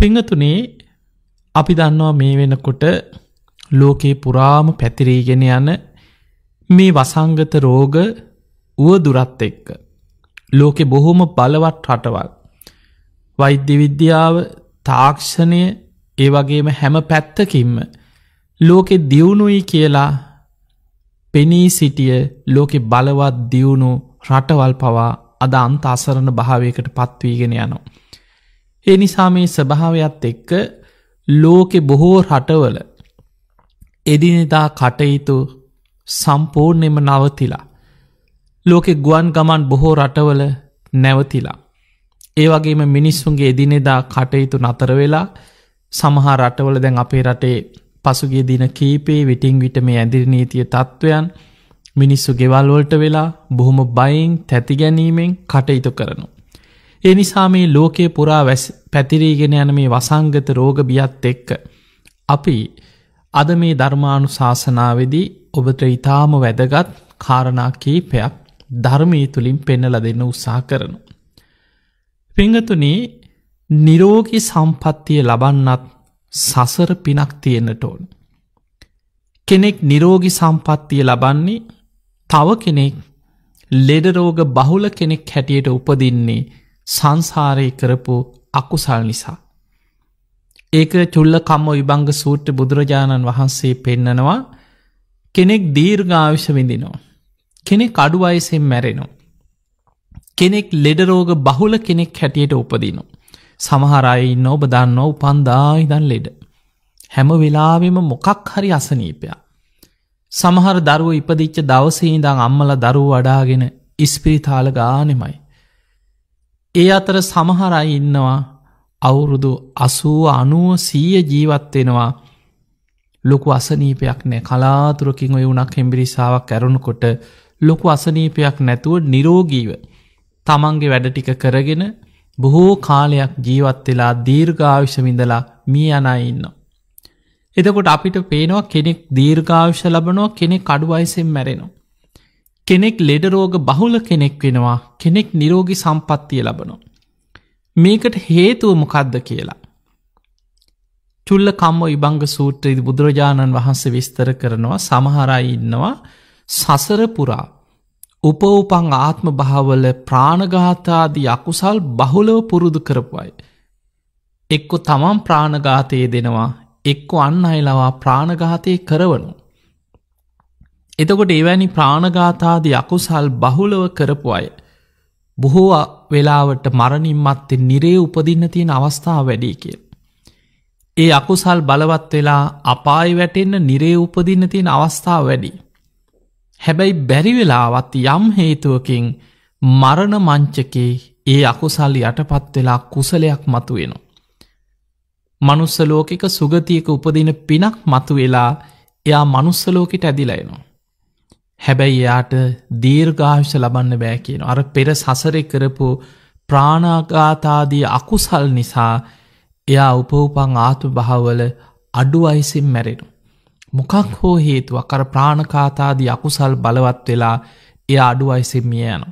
පිංහතුනේ අපි දන්නවා මේ වෙනකොට ලෝකයේ පුරාම පැතිරීගෙන යන මේ වසංගත රෝග වුවදුරත් එක්ක. ලෝකෙ බොහොම බලවත් රටවල්. වෛද්‍ය විද්‍යාව තාක්ෂණය ඒ වගේම හැම පැත්තකින්ම ලෝකෙ දියුණුයි කියලා පෙනී සිටිය ලෝකෙ බලවත් දියුණු රටවල් පවා අද අන්ත අසරණ භාවයකට පත්වීගෙන යනවා. ඒ නිසා මේ ස්වභාවයක්ත් එක්ක ලෝකෙ බොහෝ රටවල එදිනෙදා කටයුතු සම්පූර්ණයම නවතිලා. ලෝකෙ ගුවන් ගමන් බොහෝ රටවල නැවතිලා. ඒ වගේම මිනිස්සුන්ගේ එදිනෙදා කටයුතු නතර වෙලා සමහා රටවල දැන් අපේ රටේ පසුගේ දින කීපේ විටිං විට මේ ඇදිරිනීතිය තත්ත්වයන් මිනිස්සු ගෙවල්වලට වෙලා බොහොම බයින් තැති ගැනීමෙන් කටයුතු කරනු. ඒ නිසා මේ ලෝකයේ පුරා පැතිරීගෙන යන මේ වසංගත රෝග බියත් එක්ක. අපි අද මේ ධර්මාණු ශාසනාවදී ඔබට ඉතාම වැදගත් කාරණා කීපයක් ධර්මය තුළින් පෙන්නල දෙන්න උත්සා කරනු. පිංහතුනේ නිරෝගි සම්පත්තිය ලබන්නත් සසර පිනක් තියෙන්න්නට ඕන. කෙනෙක් නිරෝගි සම්පත්තිය ලබන්නේ තව කෙනෙක් ලෙඩරෝග බහුල කෙනෙක් හැටියට උපදින්නේ සංසාරය කරපු අකුසල් නිසා. ඒක චුල්ල කම්ම විභංග සූට්‍ර බුදුරජාණන් වහන්සේ පෙන්නනවා කෙනෙක් දීර්ඝාවිෂ විඳිනවා. කෙනෙක් අඩු අයසෙන් මැරෙනවා. කෙනෙක් ලෙඩරෝග බහුල කෙනෙක් හැටියට උපදිනවා. සමහරයින්න ඔබ දන්න උපන්දා ඉදන් ලෙඩ. හැම වෙලාවෙම මොකක් හරි අසනීපයක්. සමහර දරුව ඉපදිච්ච දවසේ ඉඳං අම්මල දරුව වඩාගෙන ඉස්පිරිතාල ගානෙමයි. ඒ අතර සමහරයි ඉන්නවා අවුරුදු අසූ අනුව සීය ජීවත්වෙනවා ලොකු අසනීපයක් නෑ කලාතුරකින් ඔය වුණක් හෙම්බිරිසාාවක් ඇරුණුකොට ලොකු අසනීපයක් නැතුව නිරෝගීව තමන්ගේ වැඩටික කරගෙන බොහෝ කාලයක් ජීවත් වෙලා දීර්ඝාවිෂමිඳලා මිය අනයින්න. එතකොට අපිට පේනවා කෙනෙක් දීර්ඝාවිෂ ලබනෝ කෙනෙ කඩුවයිසෙන් මැරෙනවා. කෙනෙක් ලෙඩරෝග බහුල කෙනෙක් වෙනවා කෙනෙක් නිරෝගි සම්පත්තිය ලබනො. මේකට හේතුව මොකක්ද කියලා. චුල්ල කම්ම ඉබංග සූත්‍රයේද බුදුරජාණන් වහන්සේ විස්තර කරනවා සමහරයි ඉන්නවා සසරපුරා උපවපං ආත්ම භාවල ප්‍රාණගාතාදී අකුසල් බහුලව පුරුදු කරපුයි. එක්කො තමන් ප්‍රාණගාතයේ දෙනවා එක්කො අන්න අයිලවා ප්‍රාණගාතය කරවනු. එතකොට එවැනි ප්‍රාණගාතාද යකුසල් බහුලව කරපු අය. බොහෝ වෙලාවට මරණින් මත්තේ නිරේ උපදින්න තියෙන අවස්ථාව වැඩි කිය. ඒ අකුසල් බලවත් වෙලා අපායි වැටෙන්න නිරේ උපදින්න තියෙන අවස්ථාව වැඩි. හැබැයි බැරිවෙලාවත් යම් හේතුවකින් මරණ මංචකේ ඒ අකුසල් යටපත් වෙලා කුසලයක් මතුවෙනවා. මනුස්සලෝකික සුගතියක උපදින පිනක් මතු වෙලා එයා මනුස්සලෝකට ඇදිලයනවා. හැබැයි එයාට දීර්ඝාවිෂ ලබන්න බෑ කියන. අර පෙර සසරෙ කරපු ප්‍රාණාගාතාදී අකුසල් නිසා එයා උපවපං ආතු භාවල අඩු අයිසිම් මැරෙනු. මොකක් හෝ හේතුව කර ප්‍රාණකාතාදී අකුසල් බලවත් වෙලා එය අඩු අයිසිම් මිය යනු.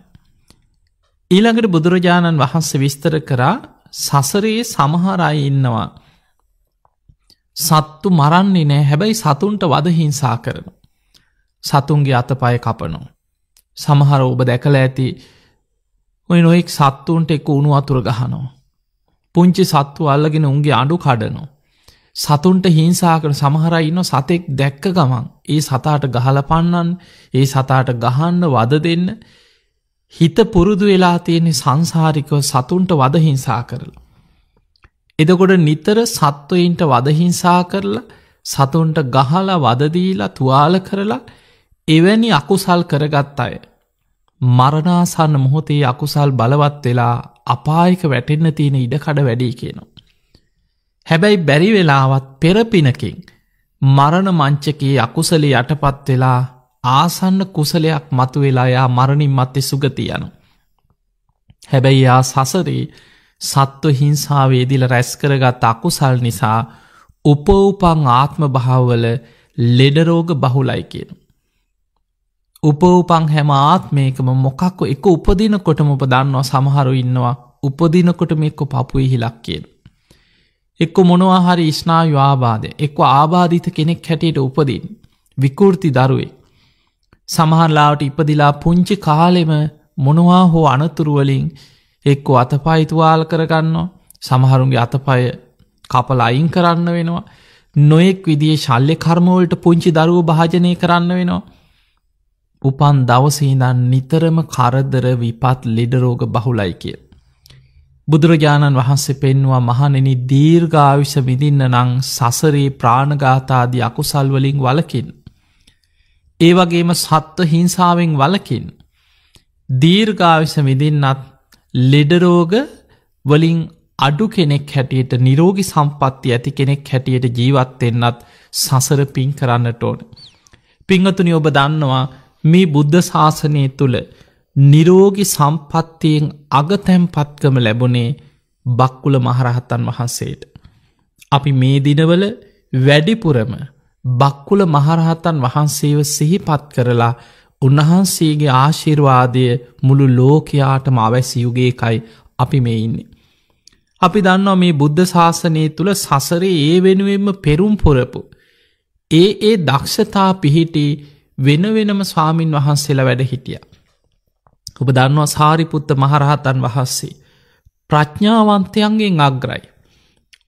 ඊළඟට බුදුරජාණන් වහන්සේ විස්තර කරා සසරයේ සමහරයි ඉන්නවා. සත්තු මරන්නේ නෑ හැබැයි සතුන්ට වද හිංසා කරනවා. සතුන්ගේ අතපය කපනු. සමහර ඔබ දැකල ඇති ඔය නොෙක් සත්තුන්ට එක් උුණු අතුර ගහනෝ. පුංචි සත්තු අල්ලගෙන උන්ගේ අඩු කඩනු. සතුන්ට හිංසාකන සමහර ඉන්න සතෙක් දැක්ක ගමන් ඒ සතාට ගහල පන්නන් ඒ සතාට ගහන්න වද දෙන්න හිත පුරුදු වෙලා තියෙන්නේ සංසාරිකව සතුන්ට වදහිංසා කරලා. එදකොට නිතර සත්වයින්ට වදහිංසා කරලා සතුන්ට ගහලා වදදීලා තුවාල කරලා එවැනි අකුසල් කරගත් අය. මරණාසන්න මොහොතේ අකුසල් බලවත් වෙලා අපායක වැටෙන්න තියෙන ඉඩකඩ වැඩි කියනවා. හැබැයි බැරි වෙලාවත් පෙරපිනකින් මරණ මංචකයේ අකුසලේ යටපත් වෙලා ආසන්න කුසලයක් මතු වෙලායා මරණින් මත්තෙ සුගතියනු. හැබැයි යා සසරේ සත්ව හිංසාවේදිල රැස්කරගත් අකුසල් නිසා උපවපං ආත්ම භාවවල ලෙඩරෝග බහුලයි කියනු. උපවපං හැම ආත්මයකම මොකක්ක එක උපදින කොටම උපදන්නවා සමහරු ඉන්නවා උපදිනකොටම එක්ක පපුයි හිලක් කියෙන්. එක්ක මොනවා හරි ඉස්නායු ආබාධය එක්ව ආබාධිත කෙනෙක් හැටියට උපදින් විකෘති දරුවේ. සමහරලාට ඉපදිලා පුංචි කාලෙම මොනවා හෝ අනතුරුවලින් එක්කු අතපයිතුවාල් කරගන්නවා සමහරුන්ගේ අතපය කපල අයින් කරන්න වෙනවා නොයෙක් විදිේ ශල්්‍ය කර්මවලට පුංචි දරුව භාජනය කරන්න වෙනවා උපන් දවසීනන් නිතරම කරදර විපත් ලෙඩරෝග බහුලයි කියල්. බුදුරජාණන් වහන්සේ පෙන්වා මහනෙන දීර්ඝාවිෂ විඳින්න නං සසරේ ප්‍රාණගාතාදී අකුසල්වලින් වලකින්. ඒ වගේම සත්ව හිංසාවෙන් වලකින්. දීර්ඝාවිෂ විඳින්නත් ලෙඩරෝග වලින් අඩු කෙනෙක් හැටියට නිරෝගි සම්පත්ති ඇති කෙනෙක් හැටියට ජීවත්වෙන්නත් සසර පින් කරන්නට ඕන. පිංහතුනි ඔබ දන්නවා මේ බුද්ධ ශාසනය තුළ නිරෝගි සම්පත්තියෙන් අගතැම්පත්කම ලැබුණේ බක්කුල මහරහත්තන් වහන්සේට. අපි මේ දිනවල වැඩිපුරම බක්කුල මහරහතන් වහන්සේව සිහිපත් කරලා උන්වහන්සේගේ ආශිර්වාදය මුළු ලෝකයාටම අවැසියුගේකයි අපි මේ ඉන්නේ. අපි දන්නවා මේ බුද්ධ ශාසනය තුළ සසරේ ඒ වෙනුවෙන්ම පෙරුම් පුරපු. ඒ ඒ දක්ෂතා පිහිටි වෙන වෙනම ස්වාමීන් වහන්සේලා වැඩ හිටිය. ඔබ දන්නවා සාරිපුත්ත මහරහතන් වහන්සේ. ප්‍රඥාවන්තයන්ගෙන් අග්‍රයි.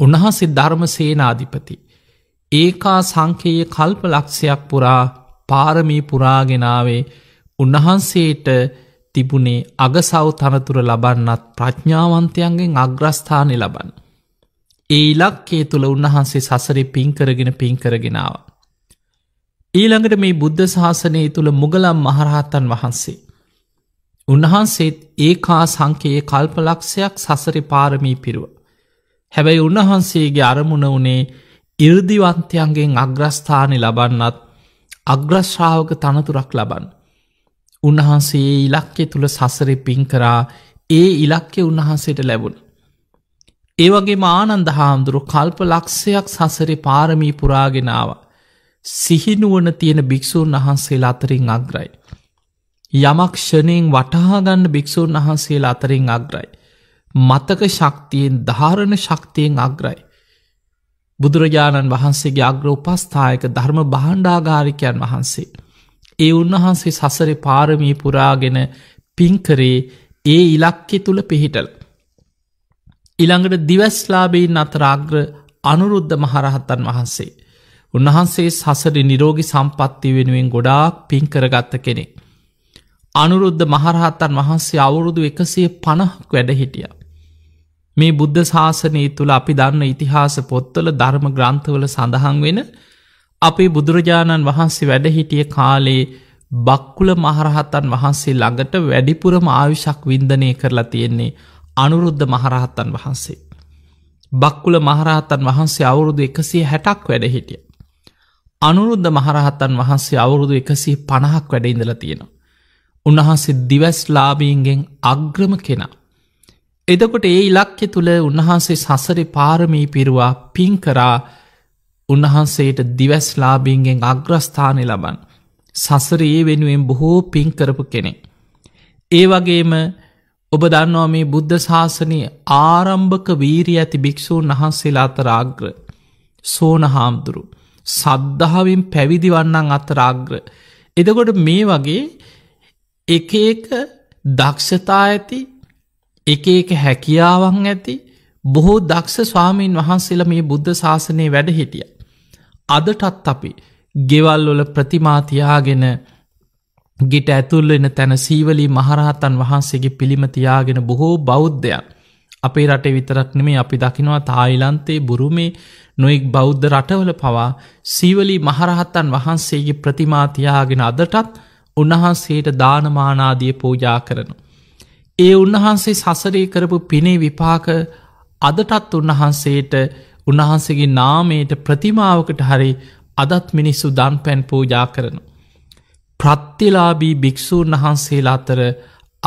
උන්වහන්සේ ධර්ම සේනාධිපති. ඒකා සංකයේ කල්ප ලක්ෂයක් පුරා පාරමී පුරාගෙනාවේ උන්වහන්සේට තිබුණේ අගසව් තනතුර ලබන්නත් ප්‍රඥාවන්තයන්ගෙන් අග්‍රස්ථානය ලබන්න. ඒ ඉලක්කේ තුළ උන්වහන්සේ සසරි පින්කරගෙන පින්කරගෙනාව. ඊළඟට මේ බුද්ධ ශාසනය තුළ මුගලම් මහරහත්තන් වහන්සේ. උන්වහන්සේත් ඒ කා සංකයේ කල්පලක්ෂයක් සසරි පාරමී පිරුව. හැබැයි උන්වහන්සේගේ අරමුණ වනේ ඉර්දිවන්තයන්ගෙන් අග්‍රස්ථානය ලබන්නත් අග්‍රශ්‍රාවක තනතුරක් ලබන්. උන්වහන්සේ ඉලක්කෙ තුළ සසරි පින් කරා ඒ ඉලක්කෙ උන්වහන්සේට ලැබුණ. ඒවගේ මානන්ද හාමුදුරු කල්ප ලක්ෂයක් සසරි පාරමී පුරාගෙනාව. සිහිනුවන තියෙන භික්‍ෂූන් වහන්සේලා අතරින් අග්‍රයි. යමක්ෂණයෙන් වටහාගන්න භික්‍ෂූන් වහන්සේලා අතරින් අග්‍රයි. මතක ශක්තියෙන් ධාරණ ශක්තියෙන් අග්‍රයි. බුදුරජාණන් වහන්සේගේ අග්‍ර උපස්ථායක ධර්ම බහණ්ඩාගාරිකයන් වහන්සේ. ඒ උන්වහන්සේ සසර පාරමී පුරාගෙන පින්කරේ ඒ ඉලක්කෙ තුළ පිහිටල. ඉළඟට දිවස්ලාබෙයින් අතරාග්‍ර අනුරුද්ධ මහරහත්තන් වහන්සේ. උන්වහන්සේ සසර නිරෝගි සම්පත්ති වෙනුවෙන් ගොඩාක් පින්කරගත්ත කෙනෙ. අනුරුද්ධ මහරහත්තන් වහන්සේ අවුරුදු එකසේ පණහක් වැඩ හිටිය. මේ බුද්ධ ශාසනය තුළ අපි දන්න ඉතිහාස පොත්තල ධර්ම ග්‍රන්ථවල සඳහන් වෙන අපේ බුදුරජාණන් වහන්සේ වැඩහිටිය කාලේ බක්කුල මහරහත්තන් වහන්සේ ළඟට වැඩිපුරම ආවිශක් වින්දනය කරලා තියෙන්නේ අනුරුද්ධ මහරහත්තන් වහන්සේ. බක්කුල මහරහත්තන් වහන්සේ අවුරුදු එකසිය හැටක් වැඩහිටිය. අනුරුද්ධ මහරහත්තන් වහන්සේ අවුරුදු එකසේ පණහක් වැඩඉඳල තියෙන. උන්වහන්සේ දිවැස්ලාබීන්ගෙන් අග්‍රම කෙනා. එදකොට ඒ ඉලක්කෙ තුළ උන්වහන්සේ සසරි පාරමී පිරුවා පින්කරා උන්වහන්සේට දිවැස්ලාබීන්ගෙන් අග්‍රස්ථානය ලබන්. සසර ඒ වෙනුවෙන් බොහෝ පින්කරපු කෙනෙ. ඒ වගේම ඔබ දන්නවා මේ බුද්ධ ශාසනය ආරම්භක වීරී ඇති භික්‍ෂූන් වහන්සේලා අතර ආග්‍ර සෝන හාමුදුරුව. සද්ධාවෙන් පැවිදි වන්නන් අතරාග්‍ර. එදකොට මේ වගේ එක එක දක්ෂතා ඇති එක එක හැකියාවන් ඇති බොහෝ දක්ෂ ස්වාමීන් වහන්සේල මේ බුද්ධ ශාසනය වැඩ හිටිය. අදටත් අපි ගෙවල්ලොල ප්‍රතිමාතියාගෙන ගෙට ඇතුල්ලෙන තැන සීවලී මහරහතන් වහන්සේගේ පිළිමතියාගෙන බොහෝ බෞද්ධයන්. අපේ රටේ විතරක් නෙමේ අපි දකිනවා තායිලන්තේ බුරුමේ නොෙක් බෞද්ධ රටවල පවා සීවලී මහරහත්තන් වහන්සේගේ ප්‍රතිමාතියාගෙන අදටත් උන්වහන්සේට දානමානාදිය පෝජා කරනු. ඒ උන්වහන්සේ සසරය කරපු පිනේ විපාක අදටත් උන්වහන්සේට උන්වහන්සේගේ නාමයට ප්‍රතිමාවකට හරි අදත් මිනිස්සු දන් පැන් පෝජා කරනු. ප්‍රත්්‍යලාබී භික්‍ෂූන් වහන්සේලා අතර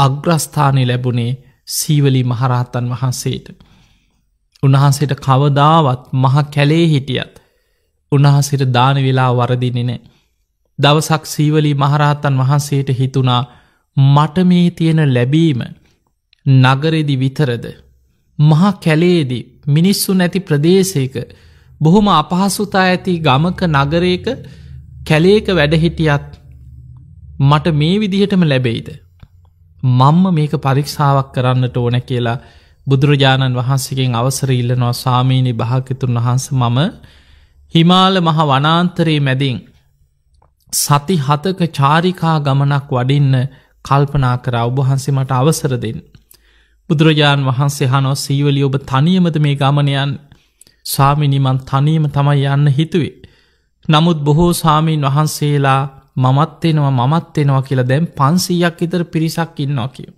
අග්‍රස්ථානය ලැබුණේ සීවලි මහරහතන් වහන්සේට. උන්වහන්සේට කවදාවත් මහ කැලේ හිටියත් උන්වහන්සිට දාන වෙලා වරදින්නේ නෑ. දවසක් සීවලී මහරහත්තන් වහන්සේට හිතුණා මට මේ තියෙන ලැබීම නගරෙදි විතරද. මහා කැලේදි මිනිස්සු නැති ප්‍රදේශයක බොහොම අපහසුතා ඇති ගමක නගරයක කැලේක වැඩහිටියත් මට මේ විදිහටම ලැබෙයිද. මංම මේක පරීක්ෂාවක් කරන්නට ඕන කියලා බුදුරජාණන් වහන්සකෙන් අවසර ඉල්ලනවා ස්වාමීණි භාකිතුන් වහන්ස මම හිමාල මහ වනාන්තරයේ මැදින් සති හතක චාරිකා ගමනක් වඩින්න කල්පනා කර ඔබහන්සේ මට අවසර දෙෙන්. බුදුරජාණන් වහන්සේ හනෝ සීවලි ඔබ තනියමද මේ ගමනයන් ස්වාමිනිමන් තනීම තමයි යන්න හිතුවේ. නමුත් බොහෝ සාමීන් වහන්සේලා මමත්වෙනවා මමත්වෙනවා කියලා දැම් පන්සීයක් ඉතර පිරිසක් ඉන්නවා කියෝ.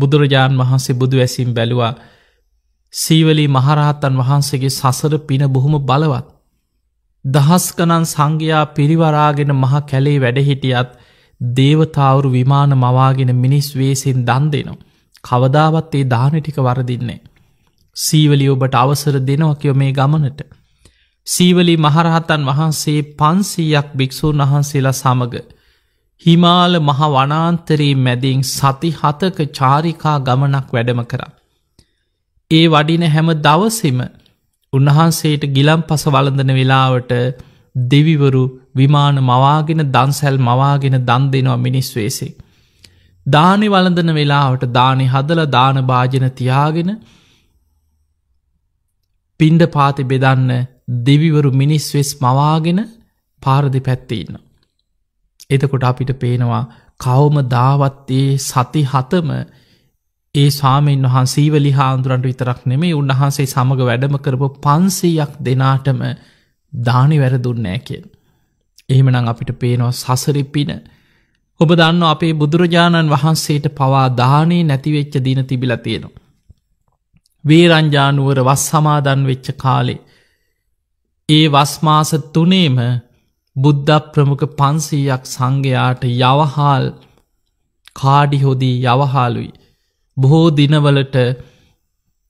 බුදුරජාණන් වහන්සේ බුදු ඇසිම් බැලුවා සීවලී මහරහත්තන් වහන්සේගේ සසර පින බොහොම බලවත්. දහස්කනන් සංඝයා පිරිවරාගෙන මහ කැලේ වැඩහිටියත් දේවතාවුරු විමාන මවාගෙන මිනිස් වේසින් දන් දෙනවා. කවදාවත් ඒ දානටික වරදින්නේ. සීවලි ඔබට අවසර දෙනවකයෝ මේ ගමනට. සීවලි මහරහතන් වහන්සේ පන්සීයක් භික්‍ෂූන් වහන්සේලා සමඟ හිමාල මහ වනාන්තරයේ මැදින් සති හතක චාරිකා ගමනක් වැඩම කරා. ඒ වඩින හැම දවසෙම උන්වහන්සේට ගිලම් පස වලඳන වෙලාවට දෙවිවරු විමාන මවාගෙන දන්සැල් මවාගෙන දන් දෙනවා මිනිස් වේසේ. දානෙ වලඳන වෙලාවට දානෙ හදල දාන භාජන තියාගෙන පින්ඩ පාති බෙදන්න දෙවිවරු මිනිස් වෙස් මවාගෙන පාරදි පැත්තිඉන්න. එතකොට අපිට පේනවා කවුම දාවත්තේ සති හතම ඒ ස්වාමීන් වහන්සීවලි හාන්දුරන්ට විතරක් නෙමේ උන්වහන්සේ සමඟ වැඩම කරපු පන්සීයක් දෙනාටම දානි වැරදුන්නෑ කියෙන්. එහෙමනම් අපිට පේනවා සසරිපින ඔබ දන්න අපේ බුදුරජාණන් වහන්සේට පවා දානේ නැතිවෙච්ච දින තිබිල තියෙනවා. වේරංජානුවර වස් සමාදන් වෙච්ච කාලේ ඒ වස්මාස තුනේම බුද්ධ ප්‍රමුඛ පන්සීයක් සංඝයාට යවහාල් කාඩිහොදී යවහාලුයි. බොහෝ දිනවලට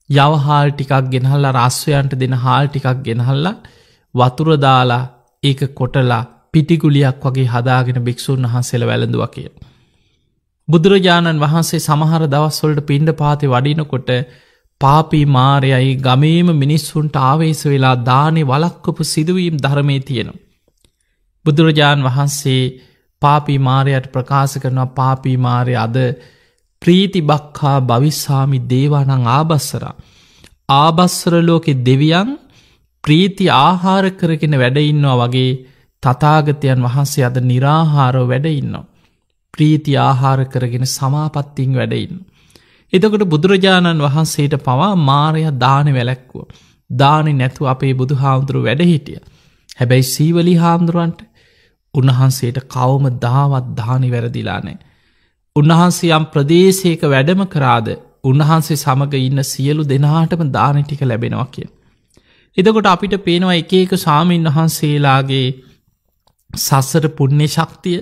යවහාල් ටිකක් ගෙනහල්ල රස්වයන්ට දෙන හාල් ටිකක් ගෙනහල්ල වතුරදාලා ඒක කොටලා පිටිකුලියක් වගේ හදාගෙන භික්‍ෂූන් වහන්සේල වැළඳුව කිය. බුදුරජාණන් වහන්සේ සමහර දවස්වලට පින්ඩ පාති වඩිනකොට පාපී මාරයයි ගමේම මිනිස්සුන්ට ආවේශ වෙලා දානෙ වලක්කොපු සිදුවීම් ධර්මය තියෙනවා. බුදුරජාණන් වහන්සේ පාපී මාරයට ප්‍රකාශ කරනවා පාපී මාරය අද ප්‍රීති බක්කා භවිස්සාමි දේවානං ආබස්සර. ආබස්සරලෝකෙ දෙවියන් ප්‍රීති ආහාර කරගෙන වැඩඉන්නවා වගේ තතාගතයන් වහන්සේ අද නිරාහාරෝ වැඩඉන්නවා. ප්‍රීති ආහාර කරගෙන සමාපත්තිං වැඩඉන්න. එතකොට බුදුරජාණන් වහන්සේට පවා මාරය දාන වැලැක්වුව. දානෙ නැතු අපේ බුදු හාමුදුරු වැඩහිටිය. හැබැයි සීවලි හාමුදුරුවන්ට උන්වහන්සේට කවම දාවත් දානි වැරදිලානෑ. උන්වහන්සේ යම් ප්‍රදේශයක වැඩම කරාද උන්වහන්සේ සමඟ ඉන්න සියලු දෙනාටම දාන ටික ලැබෙනවා කිය. එදකොට අපිට පේනවා එක එක සාමීන් වහන්සේලාගේ සස්සර පුුණ්‍ය ශක්තිය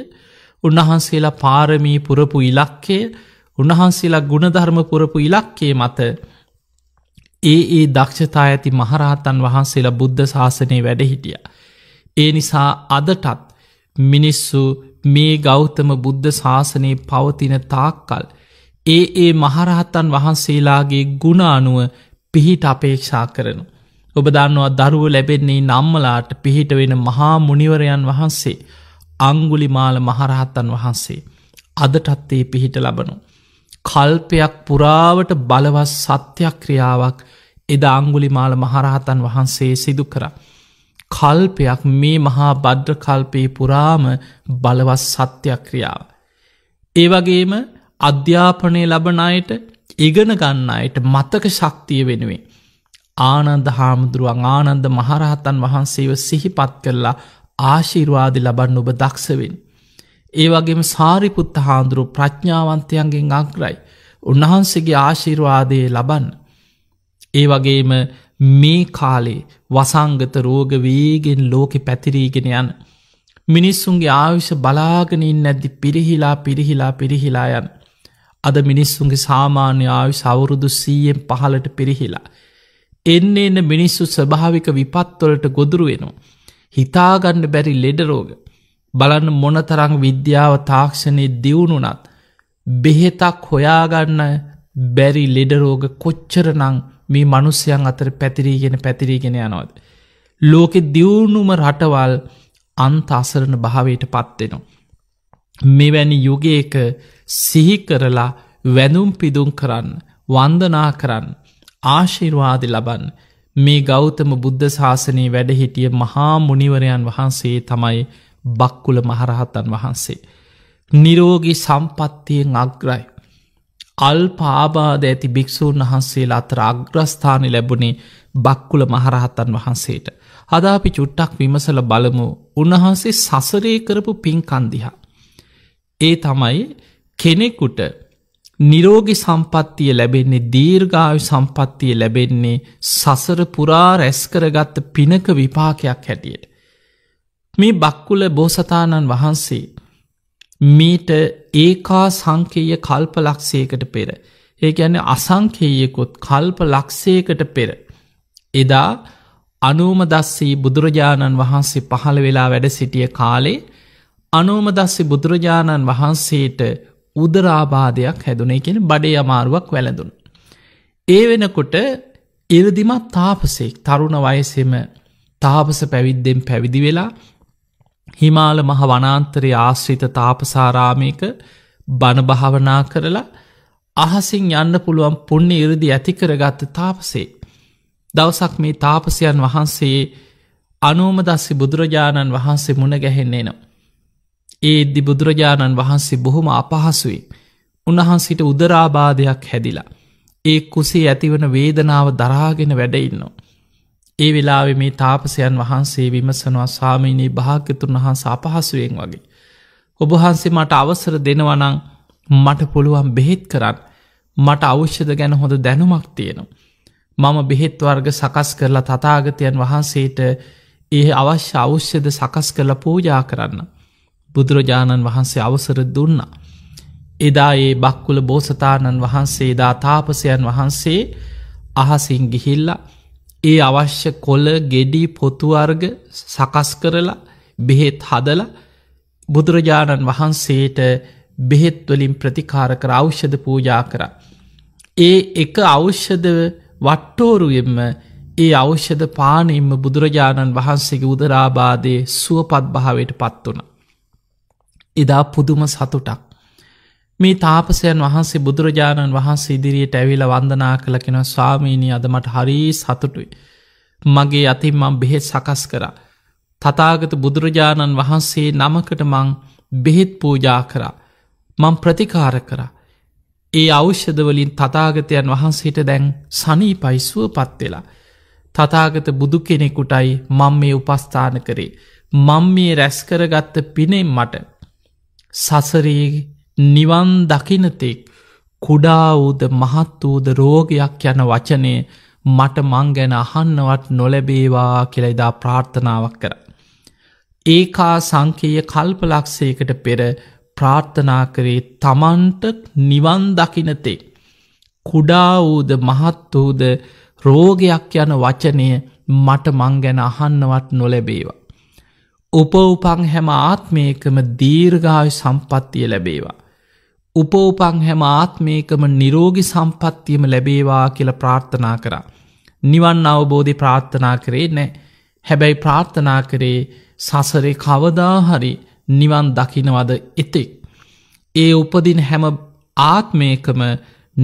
උන්වහන්සේලා පාරමී පුරපු ඉලක්කය උන්වහන්සේලා ගුණධර්ම පුරපු ඉලක්කේ මත ඒ ඒ දක්ෂතා ඇති මහරහතන් වහන්සේලා බුද්ධ ශාසනය වැඩහිටිය. ඒ නිසා අදටත් මිනිස්සු මේ ගෞතම බුද්ධ ශාසනයේ පවතින තාක්කල්. ඒ ඒ මහරහත්තන් වහන්සේලාගේ ගුණ අනුව පිහිට අපේක්ෂා කරනු. ඔබ දන්නවා දරුව ලැබෙන්නේ නම්මලාට පිහිට වෙන මහා මුනිවරයන් වහන්සේ අංගුලිමාල මහරහත්තන් වහන්සේ අදටත්තේ පිහිට ලබනු. කල්පයක් පුරාවට බලවස් සත්‍යක්‍රියාවක් එද අංගුලිමාල මහරහතන් වහන්සේ සිදු කරා. කල්පයක් මේ මහා බද්්‍ර කල්පයේ පුරාම බලවත් සත්‍යක්‍රියාව. ඒවගේම අධ්‍යාපනය ලබනයට ඉගෙන ගන්නයට මතක ශක්තිය වෙනුවේ. ආනන්ද හාමුදුරුවන් ආනන්ද මහරහතන් වහන්සේව සිහිපත් කරලා ආශිර්වාදි ලබන්න ඔබ දක්ෂවෙන්. ඒවගේම සාරිපුත්ත හාන්දුරු ප්‍රඥාවන්තයන්ගෙන් අග්‍රයි. උන්වහන්සේගේ ආශිර්වාදය ලබන්න. ඒ වගේම මේ කාලේ වසංගත රෝගවේගෙන් ලෝකෙ පැතිරීගෙන යන. මිනිස්සුන්ගේ ආවිෂ බලාගනින් නැද්දි පිරිහිලා පිරිහිලා පිරිහිලා යන. අද මිනිස්සුන්ගේ සාමාන්‍ය ආවි සවුරුදු සීයෙන් පහලට පිරිහිලා. එන්න එන්න මිනිස්සු ස්භාවික විපත්වලට ගොදුරු වෙනවා. හිතාගන්න බැරි ලෙඩරෝග. බලන්න මොනතරං විද්‍යාව තාක්ෂණය දියුණුනත්. බෙහෙතක් හොයාගන්න බැරි ලෙඩරෝග කොච්චරනං මේ මනුස්්‍යයන් අතර පැතිරීගෙන පැතිරීගෙන යනොද. ලෝකෙ දියුණුම රටවල් අන්තාසරණ භාවයට පත්වෙනවා. මෙවැනි යුගයක සිහිකරලා වැඳුම් පිදුම් කරන්න වන්දනා කරන්න ආශිර්වාද ලබන් මේ ගෞතම බුද්ධ ශාසනයේ වැඩහිටිය මහා මුනිවරයන් වහන්සේ තමයි බක්කුල මහරහතන් වහන්සේ. නිරෝගි සම්පත්තියෙන් අග්‍රයි. අල්පාබාද ඇති භික්‍ෂූන් වහන්සේලා අතර අග්‍රස්ථානය ලැබුණේ බක්කුල මහරහත්තන් වහන්සේට. හදාපි චුට්ටක් විමසල බලමු උන්වහන්සේ සසරය කරපු පින්කන්දිහා. ඒ තමයි කෙනෙකුට නිරෝගි සම්පත්තිය ලැබෙන්නේ දීර්ඝායු සම්පත්තිය ලැබෙන්නේ සසර පුරා රැස්කරගත්ත පිනක විපාකයක් හැටියට. මේ බක්කුල බෝසතාණන් වහන්සේ මීට ඒකා සංකේය කල්ප ලක්ෂයකට පෙර. ඒ ඇන අසංකේයකොත් කල්ප ලක්ෂයකට පෙර. එදා අනෝමදස්සී බුදුරජාණන් වහන්සේ පහළ වෙලා වැඩ සිටිය කාලේ අනෝමදස්සේ බුදුරජාණන් වහන්සේට උදරාබාධයක් හැදුනේ කෙන බඩේ අමාරුවක් වැළඳුන්. ඒ වෙනකොට ඉරදිමත් තාපසෙක් තරුණ වයසෙම තාපස පැවිද්දෙන් පැවිදි වෙලා හිමාල මහ වනාන්තරය ආශ්‍රිත තාපසාරාමයක බණභාවනා කරලා අහසින් යන්න පුළුවන් පුුණ්‍ය ඉරදි ඇතිකරගත්ත තාපසේ. දවසක් මේ තාපසයන් වහන්සේ අනුවමදස්සි බුදුරජාණන් වහන්සේ මුණ ගැහෙන්නේ නම්. ඒද්දි බුදුරජාණන් වහන්සේ බොහොම අපහසුයි. උන්වහන්සිට උදරාබාධයක් හැදිලා. ඒ කුසේ ඇතිවන වේදනාව දරාගෙන වැඩඉන්නවා. ඒ වෙලාවෙ මේ තාපසයන් වහන්සේ විමසනවා සාමීනී භාගතුන් වහන්ස අපහසුවෙන් වගේ. ඔබහන්සේ මට අවසර දෙනවනං මට පුළුවන් බෙහෙත් කරන්න මට අවශ්‍යද ගැන හොඳ දැනුමක් තියෙනවා. මම බෙහෙත් වර්ග සකස් කරලා තතාගතයන් වහන්සේට ඒ අවශ්‍ය අවශ්‍යද සකස් කරලා පූජා කරන්න. බුදුරජාණන් වහන්සේ අවසර දුන්නා. එදා ඒ බක්කුල බෝසතාණන් වහන්සේ දා තාපසයන් වහන්සේ අහසින් ගිහිල්ලා ඒ අවශ්‍ය කොල ගෙඩි පොතුවර්ග සකස් කරලා බෙහෙත් හදල බුදුරජාණන් වහන්සේට බෙහෙත්වලින් ප්‍රතිකාර කර අෞෂධ පූජා කර. ඒ එක අෞෂ්‍යද වට්ටෝරුවෙන්ම ඒ අෞෂධ පානෙන්ම බුදුරජාණන් වහන්සේගේ උදරාබාදය සුවපත් භාවයට පත් වන. එදා පුදුම සතුටක්. මේ තාපසයන් වහන්සේ බුදුරජාණන් වහන්සේ ඉදිරියට ඇවිල වන්දනා කළ කෙන ස්වාමීණී අද මට හරී සතුටුයි. මගේ අතින් මං බෙහෙත් සකස් කරා. තතාගත බුදුරජාණන් වහන්සේ නමකට මං බෙහෙත් පූජා කරා. මං ප්‍රතිකාර කර. ඒ අෞෂධවලින් තතාගතයන් වහන්සේට දැන් සනී පයිස්ුව පත්වෙලා. තතාගත බුදු කෙනෙකුටයි මං මේ උපස්ථාන කරේ. මං මේ රැස්කරගත්ත පිනෙන් මට සසරේ නිවන් දකිනතෙක් කුඩා වූද මහත් වූද රෝගයක් යන වචනය මට මං ගැන අහන්නවත් නොලැබේවා කෙලෙදා ප්‍රාර්ථනාවක් කර. ඒකා සංකයේ කල්පලක්ෂයකට පෙර ප්‍රාර්ථනා කරේ තමන්ට නිවන් දකිනතේ. කුඩා වූද මහත් වූද රෝගයක් යන වචනය මට මං ගැන අහන්නවත් නොලැබේවා. උපවපං හැම ආත්මයකම දීර්ඝාය සම්පත්තිය ලැබේවා. උපෝපං හැම ආත්මේකම නිරෝගි සම්පත්තියම ලැබේවා කියල ප්‍රාර්ථනා කරා. නිවන් අවබෝධි ප්‍රාර්ථනා කරේ නෑ හැබැයි ප්‍රාර්ථනා කරේ සසරේ කවදාහරි නිවන් දකිනවද එතෙක්. ඒ උපදින හැම ආත්මයකම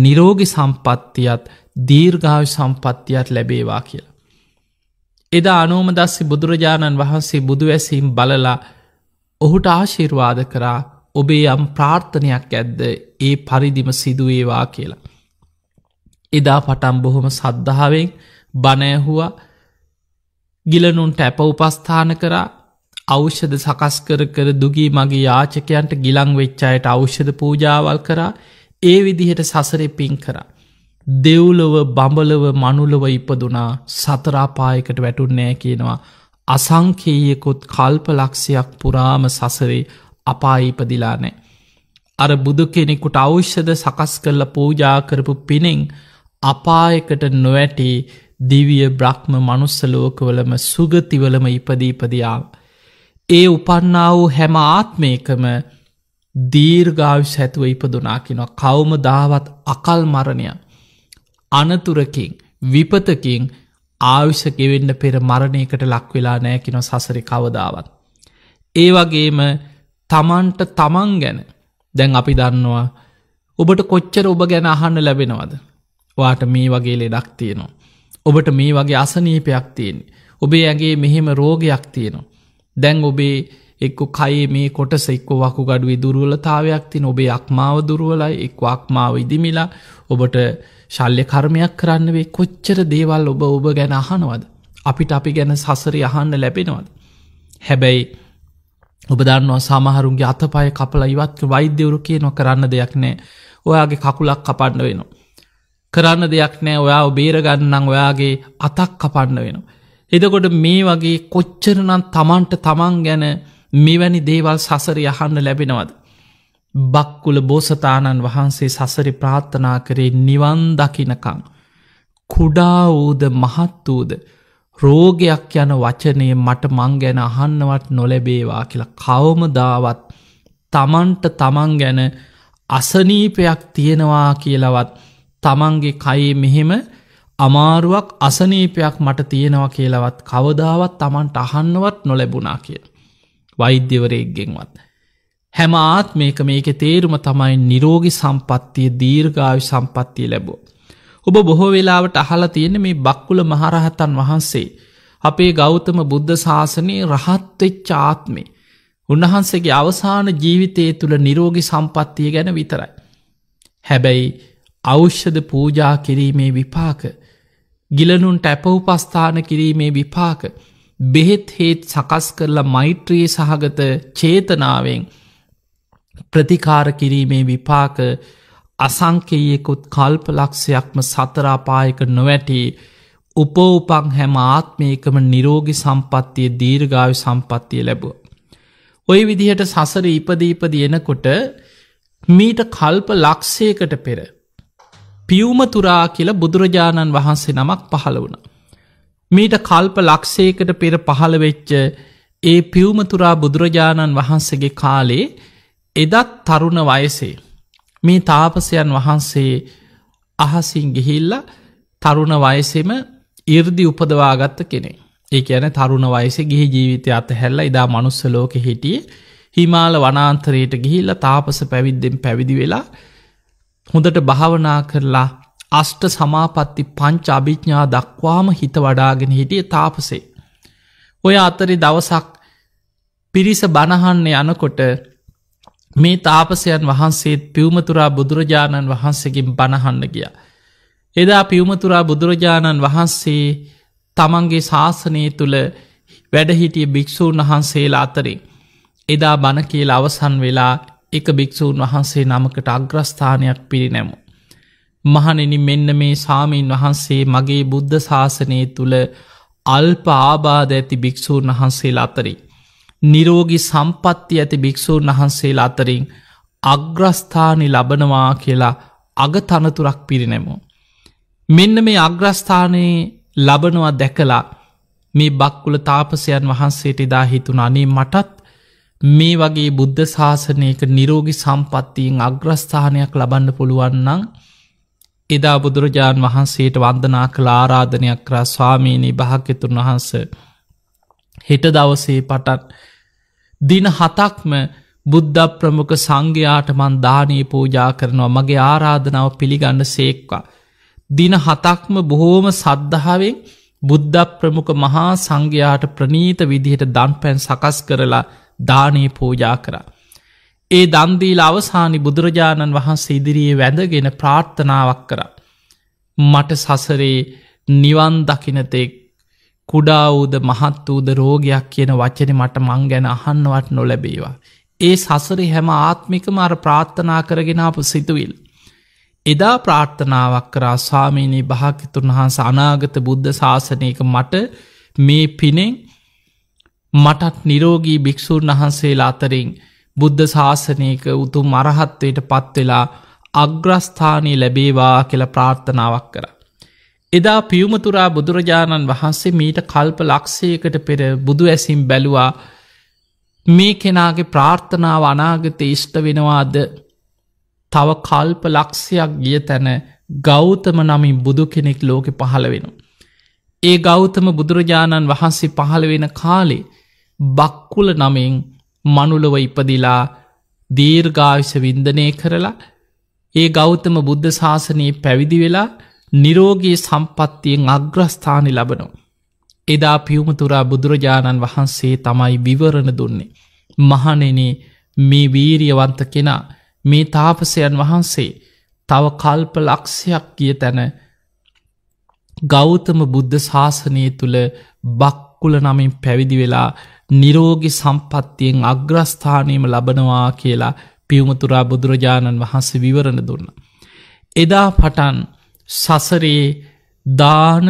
නිරෝගි සම්පත්තියත් දීර්ඝාව සම්පත්තියත් ලැබේවා කියලා. එදා අනෝමදස්සි බුදුරජාණන් වහන්සේ බුදු ඇසීම් බලලා ඔහුට ආශිර්වාද කරා ඔබේ යම් ප්‍රාර්ථනයක් ඇද්ද ඒ පරිදිම සිදුවේවා කියලා. එදා පටම් බොහොම සද්ධාවෙන් බණයහුවා ගිලනුන්ට ඇප උපස්ථාන කරා අෞෂධ සකස් කර කර දුගී මගේ යාචකයන්ට ගිලං වෙච්චායට අෞෂධ පූජාවල් කරා ඒ විදිහට සසරෙ පින් කරා. දෙව්ලොව බඹලව මනුලව ඉපදුනා සතරාපායකට වැටුන්නෑ කියනවා. අසංකේයකොත් කල්ප ලක්ෂයක් පුරාම සසරේ අපායිපදිලා නෑ. අර බුදු කෙනෙකුට අවෂ්‍යද සකස් කරල පූජා කරපු පිනෙෙන් අපායකට නොවැටේ දිවිය බ්‍රහ්ම මනුස්සලෝකවලම සුගතිවලම ඉපදීපදියාව. ඒ උපන්නා වූ හැම ආත්මයකම දීර්ගාවිශ හැතුව ඉපදුනාකිනවා කවුම දාවත් අකල් මරණය අනතුරකින් විපතකින් ආවිශකෙවෙන්න පෙර මරණයකට ලක්වෙලා නෑකිනො සසරි කවදාවත්. ඒ වගේම තමන්ට තමන් ගැන දැන් අපි දන්නවා ඔබට කොච්චර ඔබ ගැන අහන්න ලැබෙනවද වාට මේ වගේ ලෙඩක් තියෙනවා. ඔබට මේ වගේ අසනීපයක් තියෙන්. ඔබේ ඇගේ මෙහෙම රෝගයක් තියෙනවා. දැන් ඔබේ එක්ක කයි මේ කොටස එක්ක වකු ගඩුවේ දුරුවලතාවයක් තින ඔබේ අක්මාව දුරුවලයි එක් වක්මාව ඉදිමිලා ඔබට ශල්්‍ය කර්මයක් කරන්න වේ කොච්චර දේවල් ඔබ ඔබ ගැන අහනවද. අපිට අපි ගැන සසරි අහන්න ලැබෙනවද. හැබැයි ඔබදන්නවා සමහරුන්ගේ අතපය කපල ඉවත්ක වෛද්‍යවරු කිය නො කරන්න දෙයක් නෑ ඔයාගේ කකුලක් කපන්න වෙනවා. කරන්න දෙයක් නෑ ඔයා බේරගන්නං ඔයාගේ අතක් කපන්න වෙනවා. එදකොට මේ වගේ කොච්චරනම් තමන්ට තමන් ගැන මෙවැනි දේවල් සසර යහන්න ලැබෙනවද. බක්කුල බෝසතාණන් වහන්සේ සසරි ප්‍රාත්ථනා කරේ නිවන් දකිනකං. කුඩා වූද මහත් වූද රෝගයක් යන වචනය මට මං ගැන අහන්නවත් නොලැබේවා කියලා කවමදාවත් තමන්ට තමන් ගැන අසනීපයක් තියෙනවා කියලවත් තමන්ගේ කයි මෙහෙම අමාරුවක් අසනීපයක් මට තියෙනවා කියලවත් කවදාවත් තමන්ට අහන්නවත් නොලැබුණා කිය. වෛද්‍යවරයක්ගෙන්වත්. හැම ආත් මේක මේක තේරුම තමයි නිරෝගි සම්පත්තිය දීර්ඝාවි සම්පත්තිය ලැබෝ. ඔබ බොහෝ වෙලාවට අහලා තියෙන මේ බක්කුල මහරහතන් වහන්සේ. අපේ ගෞතම බුද්ධ ශාසනයේ රහත්වෙච්ච ආත්මේ. උන්වහන්සේගේ අවසාන ජීවිතය තුළ නිරෝගි සම්පත්තිය ගැන විතරයි. හැබැයි අෞෂ්‍යද පූජා කිරීමේ විපාක ගිලනුන්ට ඇපවඋපස්ථාන කිරීමේ විපාක බෙහෙත් හේත් සකස් කරලා මෛත්‍රයේ සහගත චේතනාවෙන් ප්‍රතිකාර කිරීමේ විපාක අසංකයෙකුත් කල්ප ලක්ෂයක්ම සතරාපායක නොවැටේ උපෝපං හැම ආත්මයකම නිරෝගි සම්පත්තිය දීර්ගාව සම්පත්තිය ලැබුව. ඔය විදිහට සසර ඉපදීපද එනකොට මීට කල්ප ලක්ෂයකට පෙර. පියවමතුරා කියල බුදුරජාණන් වහන්සේ නමක් පහළ වුණ. මීට කල්ප ලක්ෂයකට පෙර පහළවෙච්ච ඒ පියවමතුරා බුදුරජාණන් වහන්සේගේ කාලේ එදත් තරුණ වයසේ. මේ තාපසයන් වහන්සේ අහසින් ගිහිල්ල තරුණ වයසෙම ඉර්දි උපදවාගත්ත කෙනෙ. ඒ ඇන තරුණ වයස ගිහි ජීවිතය අත හැල්ල ඉදා මනුස්සලෝක හිටිය හිමාල වනාන්තරයට ගිහිල්ල තාපස පැවිද්දෙන් පැවිදි වෙලා හොඳට භාවනා කරලා අෂ්ට සමාපත්ති පංච අභිඥා දක්වාම හිත වඩාගෙන හිටිය තාපසේ. ඔය අතරි දවසක් පිරිස බණහන්න යනකොට මේ තාපසයන් වහන්සේත් පියවමතුරා බුදුරජාණන් වහන්සකින් බණහන්න ගිය. එදා පියවමතුරා බුදුරජාණන් වහන්සේ තමන්ගේ ශාසනය තුළ වැඩහිටිය භික්‍ෂූන් වහන්සේලා අතරින්. එදා බණ කියල අවසන් වෙලා එක භික්‍ෂූන් වහන්සේ නමකට අග්‍රස්ථානයක් පිරිනැමු. මහනෙනි මෙන්න මේ සාමීන් වහන්සේ මගේ බුද්ධ ශාසනය තුළ අල්ප ආබාධ ඇති භික්‍ෂූන් වහන්සේලා අතරින්. නිරෝගි සම්පත්ති ඇති භික්‍ෂූන් වහන්සේලා අතරින් අග්‍රස්ථානි ලබනවා කියලා අගතනතුරක් පිරිනැමු. මෙන්න මේ අග්‍රස්ථානයේ ලබනවා දැකලා මේ බක්කුල තාපසයන් වහන්සේට එදා හිතුන අනේ මටත් මේ වගේ බුද්ධ ශාසනයක නිරෝගි සම්පත්තියෙන් අග්‍රස්ථානයක් ලබන්න පුළුවන්නන් එදා බුදුරජාණන් වහන්සේට වන්දනා කළ ආරාධනයක් රා ස්වාමීණී භාක්‍යතුන් වහන්සේ හෙට දවසේ පටත් දින හතක්ම බුද්ධ ප්‍රමුඛ සංඝයාට මන් දානී පූජා කරනවා මගේ ආරාධනාව පිළිගන්න සේක්වා. දින හතක්ම බොහෝම සද්ධාවෙන් බුද්ධ ප්‍රමුඛ මහා සංඝයාට ප්‍රනීත විදිහට දන් පැන් සකස් කරලා දානී පූජා කරා. ඒ දන්දීල අවසානි බුදුරජාණන් වහන්සේ ඉදිරියේ වැඳගෙන ප්‍රාර්ථනාවක් කර. මට සසරේ නිවන් දකිනතෙක් කුඩාවූද මහත් වූද රෝගයක් කියන වචන මට මං ගැන අහන්නවත් නොලැබේවා. ඒ සසරි හැම ආත්මිකම අර ප්‍රාර්ථනා කරගෙනාපු සිතුවිල්. එදා ප්‍රාර්ථනාවක් කරා ස්වාමීනී භාකිතුන් හා සනාගත බුද්ධ ශාසනයක මට මේ පිනෙන් මටත් නිරෝගී භික්‍ෂූන් වහන්සේලා අතරින් බුද්ධ ශාසනයක උතු මරහත්වයට පත්වෙලා අග්‍රස්ථානය ලැබේවා කියල ප්‍රාර්ථනාවක් කරා. එදා පියුමතුරා බුදුරජාණන් වහන්සේ මීට කල්ප ලක්ෂයකට පෙර බුදු ඇසිම් බැලුවා මේ කෙනාගේ ප්‍රාර්ථනාව අනාගත ඉෂ්ට වෙනවාද තව කල්ප ලක්ෂයක් ගිය තැන ගෞතම නමින් බුදු කෙනෙක් ලෝකෙ පහළ වෙන. ඒ ගෞතම බුදුරජාණන් වහන්සේ පහළ වෙන කාලේ බක්කුල නමින් මනුලොව ඉපදිලා දීර්ඝාවිෂ වින්දනය කරලා ඒ ගෞතම බුද්ධ ශාසනයේ පැවිදි වෙලා නිරෝගී සම්පත්තියෙන් අග්‍රස්ථානි ලබනෝ. එදා පියුමතුරා බුදුරජාණන් වහන්සේ තමයි විවරණ දුන්නේ. මහනෙනේ මේ වීරියවන්ත කෙනා මේ තාපසයන් වහන්සේ තව කල්ප ලක්ෂයක් ගිය තැන ගෞතම බුද්ධ ශාසනය තුළ බක්කුල නමින් පැවිදි වෙලා නිරෝගි සම්පත්තියෙන් අග්‍රස්ථානයම ලබනවා කියලා පියුමතුරා බුදුරජාණන් වහන්සේ විවරණ දුන්න. එදා පටන් සසරේ දාන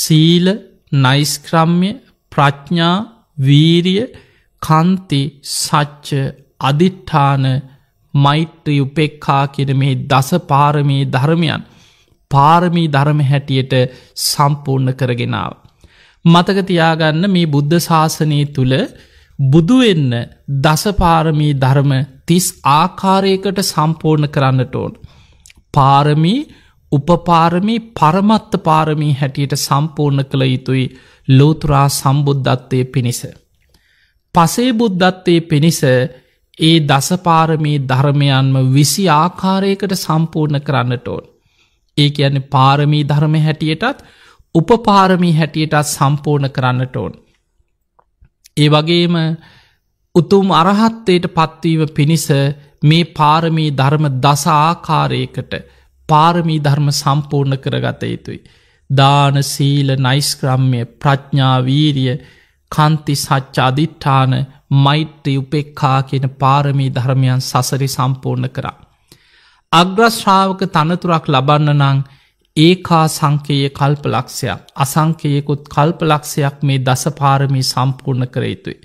සීල නයිස්ක්‍රම්ය ප්‍රඥා වීරිය කන්ති සච්ච අධිට්ඨාන මෛත්‍රී උපෙක්කා කියෙන මේ දස පාරමී ධර්මයන් පාරමී ධර්ම හැටියට සම්පූර්ණ කරගෙනාව. මතකතියාගන්න මේ බුද්ධ ශාසනය තුළ බුදුවෙන්න දසපාරමී ධර්ම තිස් ආකාරයකට සම්පූර්ණ කරන්නට ඕන්. පාරමී උපපාරමී පරමත්ත පාරමී හැටියට සම්පූර්ණ කළ යුතුයි ලෝතුරා සම්බුද්ධත්වය පිණිස. පසේ බුද්ධත්වය පිණිස ඒ දසපාරමී ධර්මයන්ම විසි ආකාරයකට සම්පූර්ණ කරන්නට ඕන්. ඒ කියන්නේ පාරමී ධර්ම හැටියටත් උපපාරමී හැටියටත් සම්පූර්ණ කරන්නට ඕන්. ඒ වගේම උතුම් අරහත්තයට පත්වීම පිණිස මේ පාරමී ධර්ම දස ආකාරයකට පාරමී ධර්ම සම්පූර්ණ කරගත යුතුයි. දාන සීල නයිස්ක්‍රම්ය ප්‍රඥාවීරිය කන්ති සච්ච අධිට්ඨාන මෛත්‍රී උපෙක්කා කියන පාරමී ධර්මයන් සසරි සම්පූර්ණ කරා. අග්‍රශ්‍රාවක තනතුරක් ලබන්න නං ඒකා සංකයේ කල්පලක්ෂයක් අසංකයෙකුත් කල්පලක්ෂයක් මේ දසපාරමී සම්පූර්ණ කර යුතුයි.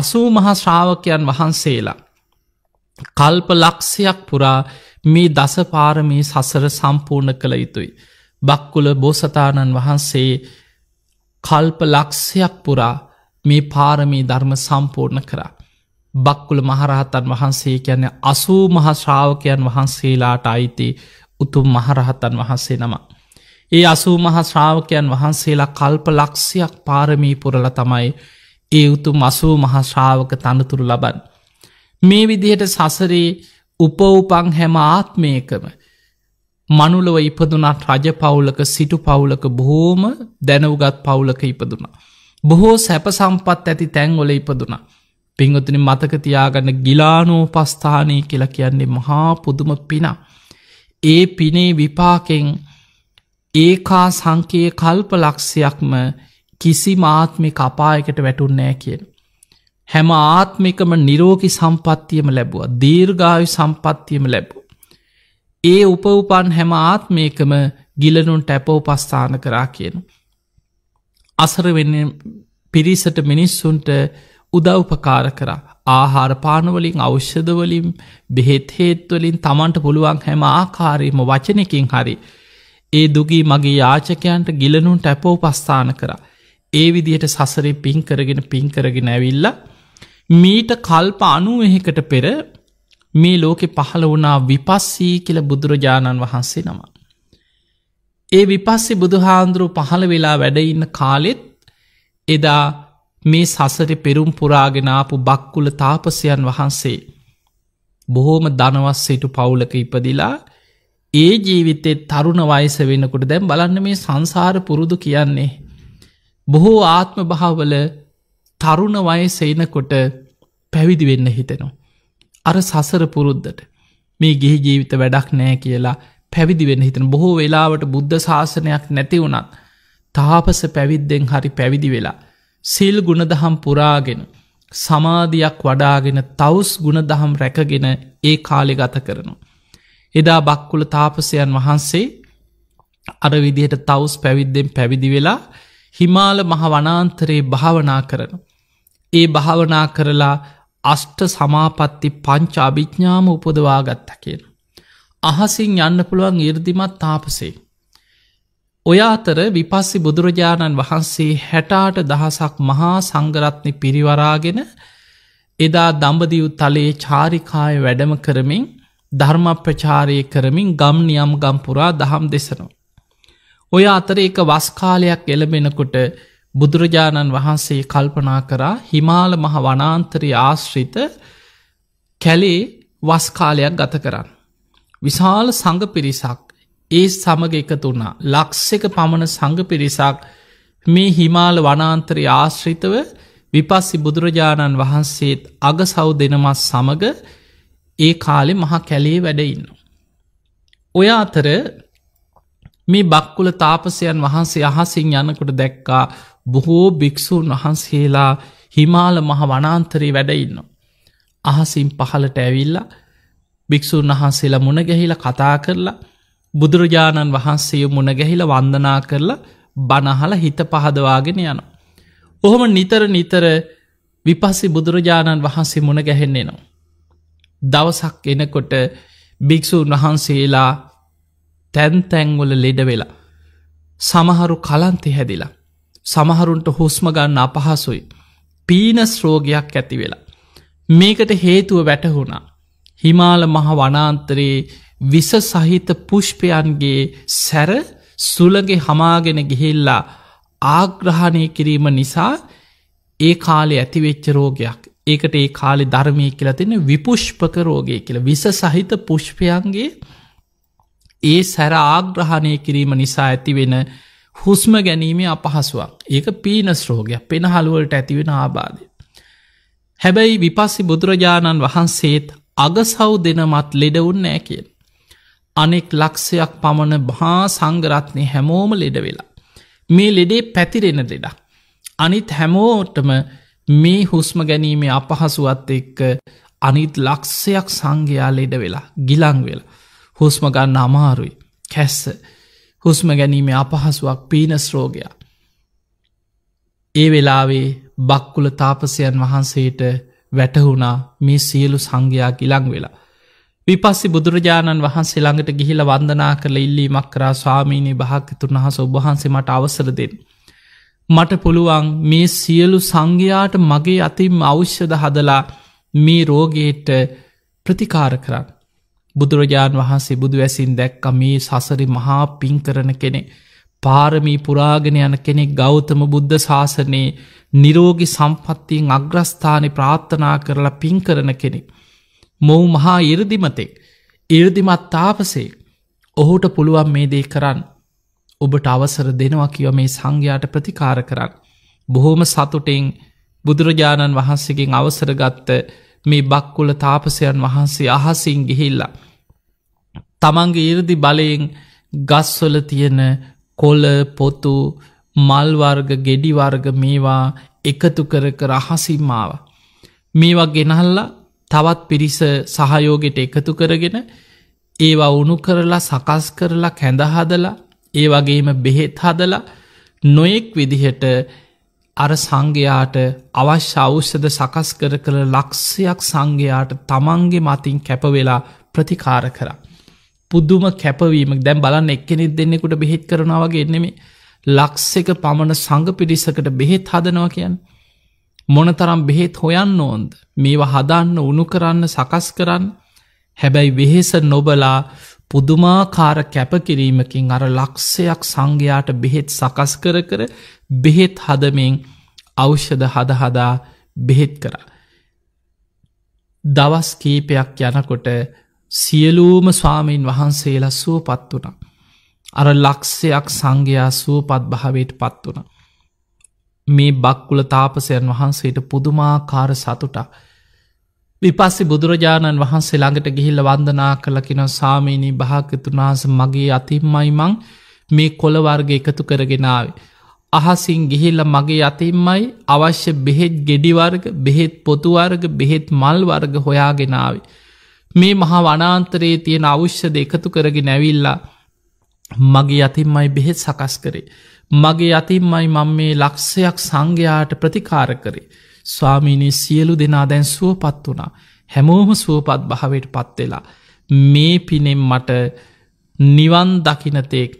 අසූ මහා ශ්‍රාවකයන් වහන්සේලා. කල්ප ලක්ෂයක් පුරා මේ දසපාරමී සසර සම්පූර්ණ කළ යුතුයි. බක්කුල බෝසතාණන් වහන්සේ කල්ප ලක්ෂයක් පුරා මේ පාරමී ධර්ම සම්පූර්ණ කරා. බක්කුල මහරහතන් වහන්සේ කියන්නේ අසූ මහශ්‍රාවකයන් වහන්සේලාට අයිති උතුම් මහරහතන් වහන්සේ නම. ඒ අසූ මහශ්‍රාවකයන් වහන්සේලා කල්ප ලක්ෂයක් පාරමී පුරල තමයි ඒ උතුම් අසූ මහශ්‍රාවක තනතුරු ලබන්. මේ විදිහට සසරේ උපවපං හැම ආත්මයකම මනුලව ඉපදුනත් රජ පවුලක සිටු පවුලක බොහෝම දැනවගත් පවුලක ඉපදුනා. බොහෝ සැප සම්පත් ඇති තැන්වොල ඉපදුනා. පිංගොතන මතකතියාගන්න ගිලානෝ පස්ථානය කියලා කියන්නේ මහා පුදුම පිනා. ඒ පිනේ විපාකෙන් ඒකා සංකයේ කල්ප ලක්ෂයක්ම කිසි මාත්මි කපායකට වැටුන්නෑ කියන. හැම ආත්මිකම නිරෝගි සම්පත්තියම ලැබුව දීර්ඝායු සම්පත්තියම ලැබූ. ඒ උපවපන් හැම ආත්මයකම ගිලනුන්ට ඇපෝපස්ථාන කරා කියනු. අසර වෙන්න පිරිසට මිනිස්සුන්ට උදව්පකාර කරා ආහාරපානවලින් අෞෂ්‍යදවලින් බෙහෙත් හේත්වලින් තමන්ට පුළුවන් හැම ආකාරයම වචනකින් හරි. ඒ දුගී මගේ යාචකයන්ට ගිලනුන්ට ඇපෝපස්ථාන කරා. ඒ විදියට සසරේ පින්කරගෙන පින්කරගෙන ඇවිල්ලා මීට කල්ප අනුව එහෙකට පෙර මේ ලෝකෙ පහළ වනා විපස්සී කියල බුදුරජාණන් වහන්සේ නම. ඒ විපස්සෙ බුදුහාන්දුරුව පහළ වෙලා වැඩඉන්න කාලෙත් එදා මේ සසර පෙරුම් පුරාගෙනාපු බක්කුල තාපසයන් වහන්සේ. බොහෝම දනවස්සේට පවුලක ඉපදිලා ඒ ජීවිතේ තරුණ වයිස වෙනකුට දැම් බලන්න මේ සංසාර පුරුදු කියන්නේ. බොහෝ ආත්ම භාවල තරුණ වය සේනකොට පැවිදි වෙන්න හිතෙනවා. අර සසර පුරුද්ධට මේ ගෙහි ජීවිත වැඩක් නෑ කියලා පැවිදි වෙන හිතන බොහෝ වෙලාවට බුද්ධ ශාසනයක් නැති වුණත් තාපස පැවිද්දෙන් හරි පැවිදි වෙලා සිල් ගුණදහම් පුරාගෙන සමාධයක් වඩාගෙන තවස් ගුණදහම් රැකගෙන ඒ කාලෙ ගත කරනු. එදා බක්කුල තාපසයන් වහන්සේ අර විදිහට තවස් පැවිද්දෙන් පැවිදි වෙලා හිමාල මහ වනාන්තරයේ භාවනා කරනු. ඒ භාවනා කරලා අෂ්ට සමාපත්ති පංචාභිඥ්ඥාම උපදවා ගත්ත කියෙන. අහසින් යන්න පුළුවන් ඉර්දිමත් තාපසේ. ඔය අතර විපස්සි බුදුරජාණන් වහන්සේ හැටාට දහසක් මහා සංගරත්නි පිරිවරාගෙන එදා දම්බදිව් තලයේ චාරිකාය වැඩම කරමින් ධර්ම ප්‍රචාරය කරමින් ගම් නියම් ගම්පුරා දහම් දෙසනවා. ඔය අතර එක වස්කාලයක් එළබෙනකොට බුදුරජාණන් වහන්සේ කල්පනා කරා හිමාල මහ වනාන්තරය ආශ්‍රිත කැලේ වස්කාලයක් ගත කරන්න. විශාල සඟ පිරිසක් ඒ සමග එකතුන්නා ලක්සක පමණ සඟ පිරිසක් මේ හිමාල වනාන්තරය ආශ්‍රිතව විපස්සි බුදුරජාණන් වහන්සේත් අග සව් දෙනමස් සමග ඒ කාලෙ මහ කැලේ වැඩඉන්න. ඔය අතර මේ බක්කුල තාපසයන් වහන්සේ අහසින් යනකොට දැක්කා බොහෝ භික්‍ෂූන් වහන්සේලා හිමාල මහ වනාන්තරේ වැඩඉන්න. අහසින් පහලට ඇවිල්ලා භික්‍ෂූන් වහන්සේලා මුණගැහිල කතා කරලා බුදුරජාණන් වහන්සේ මුණගැහිල වන්දනා කරලා බනහල හිත පහදවාගෙන යන. ඔහොම නිතර නිතර විපස්සි බුදුරජාණන් වහන්සේ මුණ ගැහෙන්නේ නවා. දවසක් එනකොට භික්‍ෂූන් වහන්සේලා තැන්තැන්වල ලෙඩවෙලා සමහරු කලන්ති හැදිලා සමහරුන්ට හුස්මගන්න අපහසුයි. පීනස් රෝගයක් ඇති වෙලා. මේකට හේතුව වැටහුණා. හිමාල මහ වනාන්තරයේ විස සහිත පුෂ්පයන්ගේ සැර සුළගේ හමාගෙන ගිහිල්ලා ආග්‍රහණය කිරීම නිසා ඒ කාලෙ ඇතිවෙච්ච රෝගයක් ඒකට ඒ කාලෙ ධර්මය කියලා තින විපුෂ්පක රෝගය කියල විස සහිත පුෂ්පයන්ගේ ඒ සැර ආග්‍රහණය කිරීම නිසා ඇතිවෙන හුස්ම ගැනීමේ අපහසුවක් ඒක පීනස් රෝගයක් පෙන හළුවලට ඇතිවෙන ආබාධය. හැබැයි විපස්සි බුදුරජාණන් වහන්සේත් අගසව් දෙනමත් ලෙඩවුන් නෑ කියෙන්. අනෙක් ලක්ෂයක් පමණ බා සංගරත්නය හැමෝම ලෙඩවෙලා. මේ ලෙඩේ පැතිරෙන දෙඩක්. අනිත් හැමෝටම මේ හුස්ම ගැනීමේ අපහසුවත් එක්ක අනිත් ලක්ෂයක් සංඝයා ලෙඩ වෙලා ගිලං වෙලා හුස්ම ගන්න අමාරුයි කැස්ස හුස්ම ගැනීමේ අපහසුවක් පීනස්රෝගයක්. ඒ වෙලාවේ බක්කුල තාපසයන් වහන්සේට වැටහුණා මේ සියලු සංඝයක් ඉළං වෙලා. විපස්සි බුදුරජාණන් වහන්සේ ළඟට ගිහිල වන්දනා කරල ඉල්ලීමක් කරා ස්වාමීනී භාක්‍යතුන් වහස ඔබහන්සේ මට අවසර දෙෙන්. මට පුළුවන් මේ සියලු සංඝයාට මගේ අතිම් අවශ්‍යද හදලා මේ රෝගයට ප්‍රතිකාර කරන්න. බුදුරජාණන් වහන්සේ බුදු වැසින් දැක්ක මේ සසරි මහා පින් කරන කෙනෙ. පාරමී පුරාගෙන යන කෙනෙක් ගෞතම බුද්ධ ශාසනයේ නිරෝගි සම්පත්තියෙන් අග්‍රස්ථානය ප්‍රාත්ථනා කරලා පින් කරන කෙනෙක්. මොවු මහා ඉරදිමතෙක් ඉරදිමත් තාපසේ ඔහුට පුළුවන් මේ දේ කරන්න. ඔබට අවසර දෙනවා කියව මේ සංඝයාට ප්‍රතිකාර කරන්න. බොහෝම සතුටෙන් බුදුරජාණන් වහන්සේගෙන් අවසරගත්ත මේ බක්කුල තාපසයන් වහන්සේ අහසින් ගිහිල්ලා. තමන්ගේ ඉරදි බලයෙන් ගස්වල තියෙන කොල පොතු මල්වර්ග ගෙඩිවර්ග මේවා එකතු කර කරහසිම්මාව. මේවා ගෙනහල්ලා තවත් පිරිස සහයෝගෙට එකතු කරගෙන ඒවා උුණු කරලා සකස් කරලා කැඳහදලා ඒ වගේම බෙහෙත් හදලා නොයෙක් විදිහට අර සංඝයාට අවශ්‍ය අවෂ්‍යද සකස් කර කළ ලක්ෂයක් සංඝයාට තමන්ගේ මතින් කැපවෙලා ප්‍රතිකාර කරා. පුද්දුම කැපවීමක් දැම් බලන්න එක්කෙනෙක් දෙන්නෙකුට බෙහෙත් කරනවාගේ එන්නෙමේ ලක්සෙක පමණ සංග පිරිසකට බෙහෙත් හදනව කියන්. මොනතරම් බෙහෙත් හොයන්න ඕොන්ද මේවා හදන්න උනු කරන්න සකස් කරන්න හැබැයි වෙහෙස නොබලා පුදුමාකාර කැපකිරීමකින් අර ලක්ෂයක් සංඝයාට බෙහෙත් සකස් කර කර බෙහෙත් හදමෙන් අෞෂධ හදහදා බෙහෙත් කරා. දවස් කීපයක් යනකොට සියලූම ස්වාමීන් වහන්සේලා සුව පත් වනා. අර ලක්ෂයක් සංඝයා සුවපත් භාවයට පත් වන. මේ බක්කුල තාපසයන් වහන්සේට පුදුමාකාර සතුට. විපස්සෙ බුදුරජාණන් වහන්සේ ළඟට ගිහිල්ල වන්දනා කලකින සාමීනී භාකතුනාස මගේ අතිම්මයිමං මේ කොළවර්ග එකතු කරගෙනාවේ. අහසින් ගිහිල්ල මගේ යතින්මයි අවශ්‍ය බෙහෙත් ගෙඩිවර්ග බෙහෙත් පොතුවර්ග බෙහෙත් මල් වර්ග හොයාගෙනාවේ. මේ මහා වනාන්තරයේ තියෙන අවශ්‍යද එකතු කරගෙන නැවිල්ලා මගේ යතින්මයි බෙහෙත් සකස් කරේ. මගේ යතින්මයි මං මේ ලක්ෂයක් සංඝයාට ප්‍රතිකාර කරේ. ස්වාමීනී සියලු දෙනා දැන් සුවපත් වනා. හැමෝම සුවපත් භාවයට පත්වෙලා. මේ පිනෙම් මට නිවන් දකිනතෙක්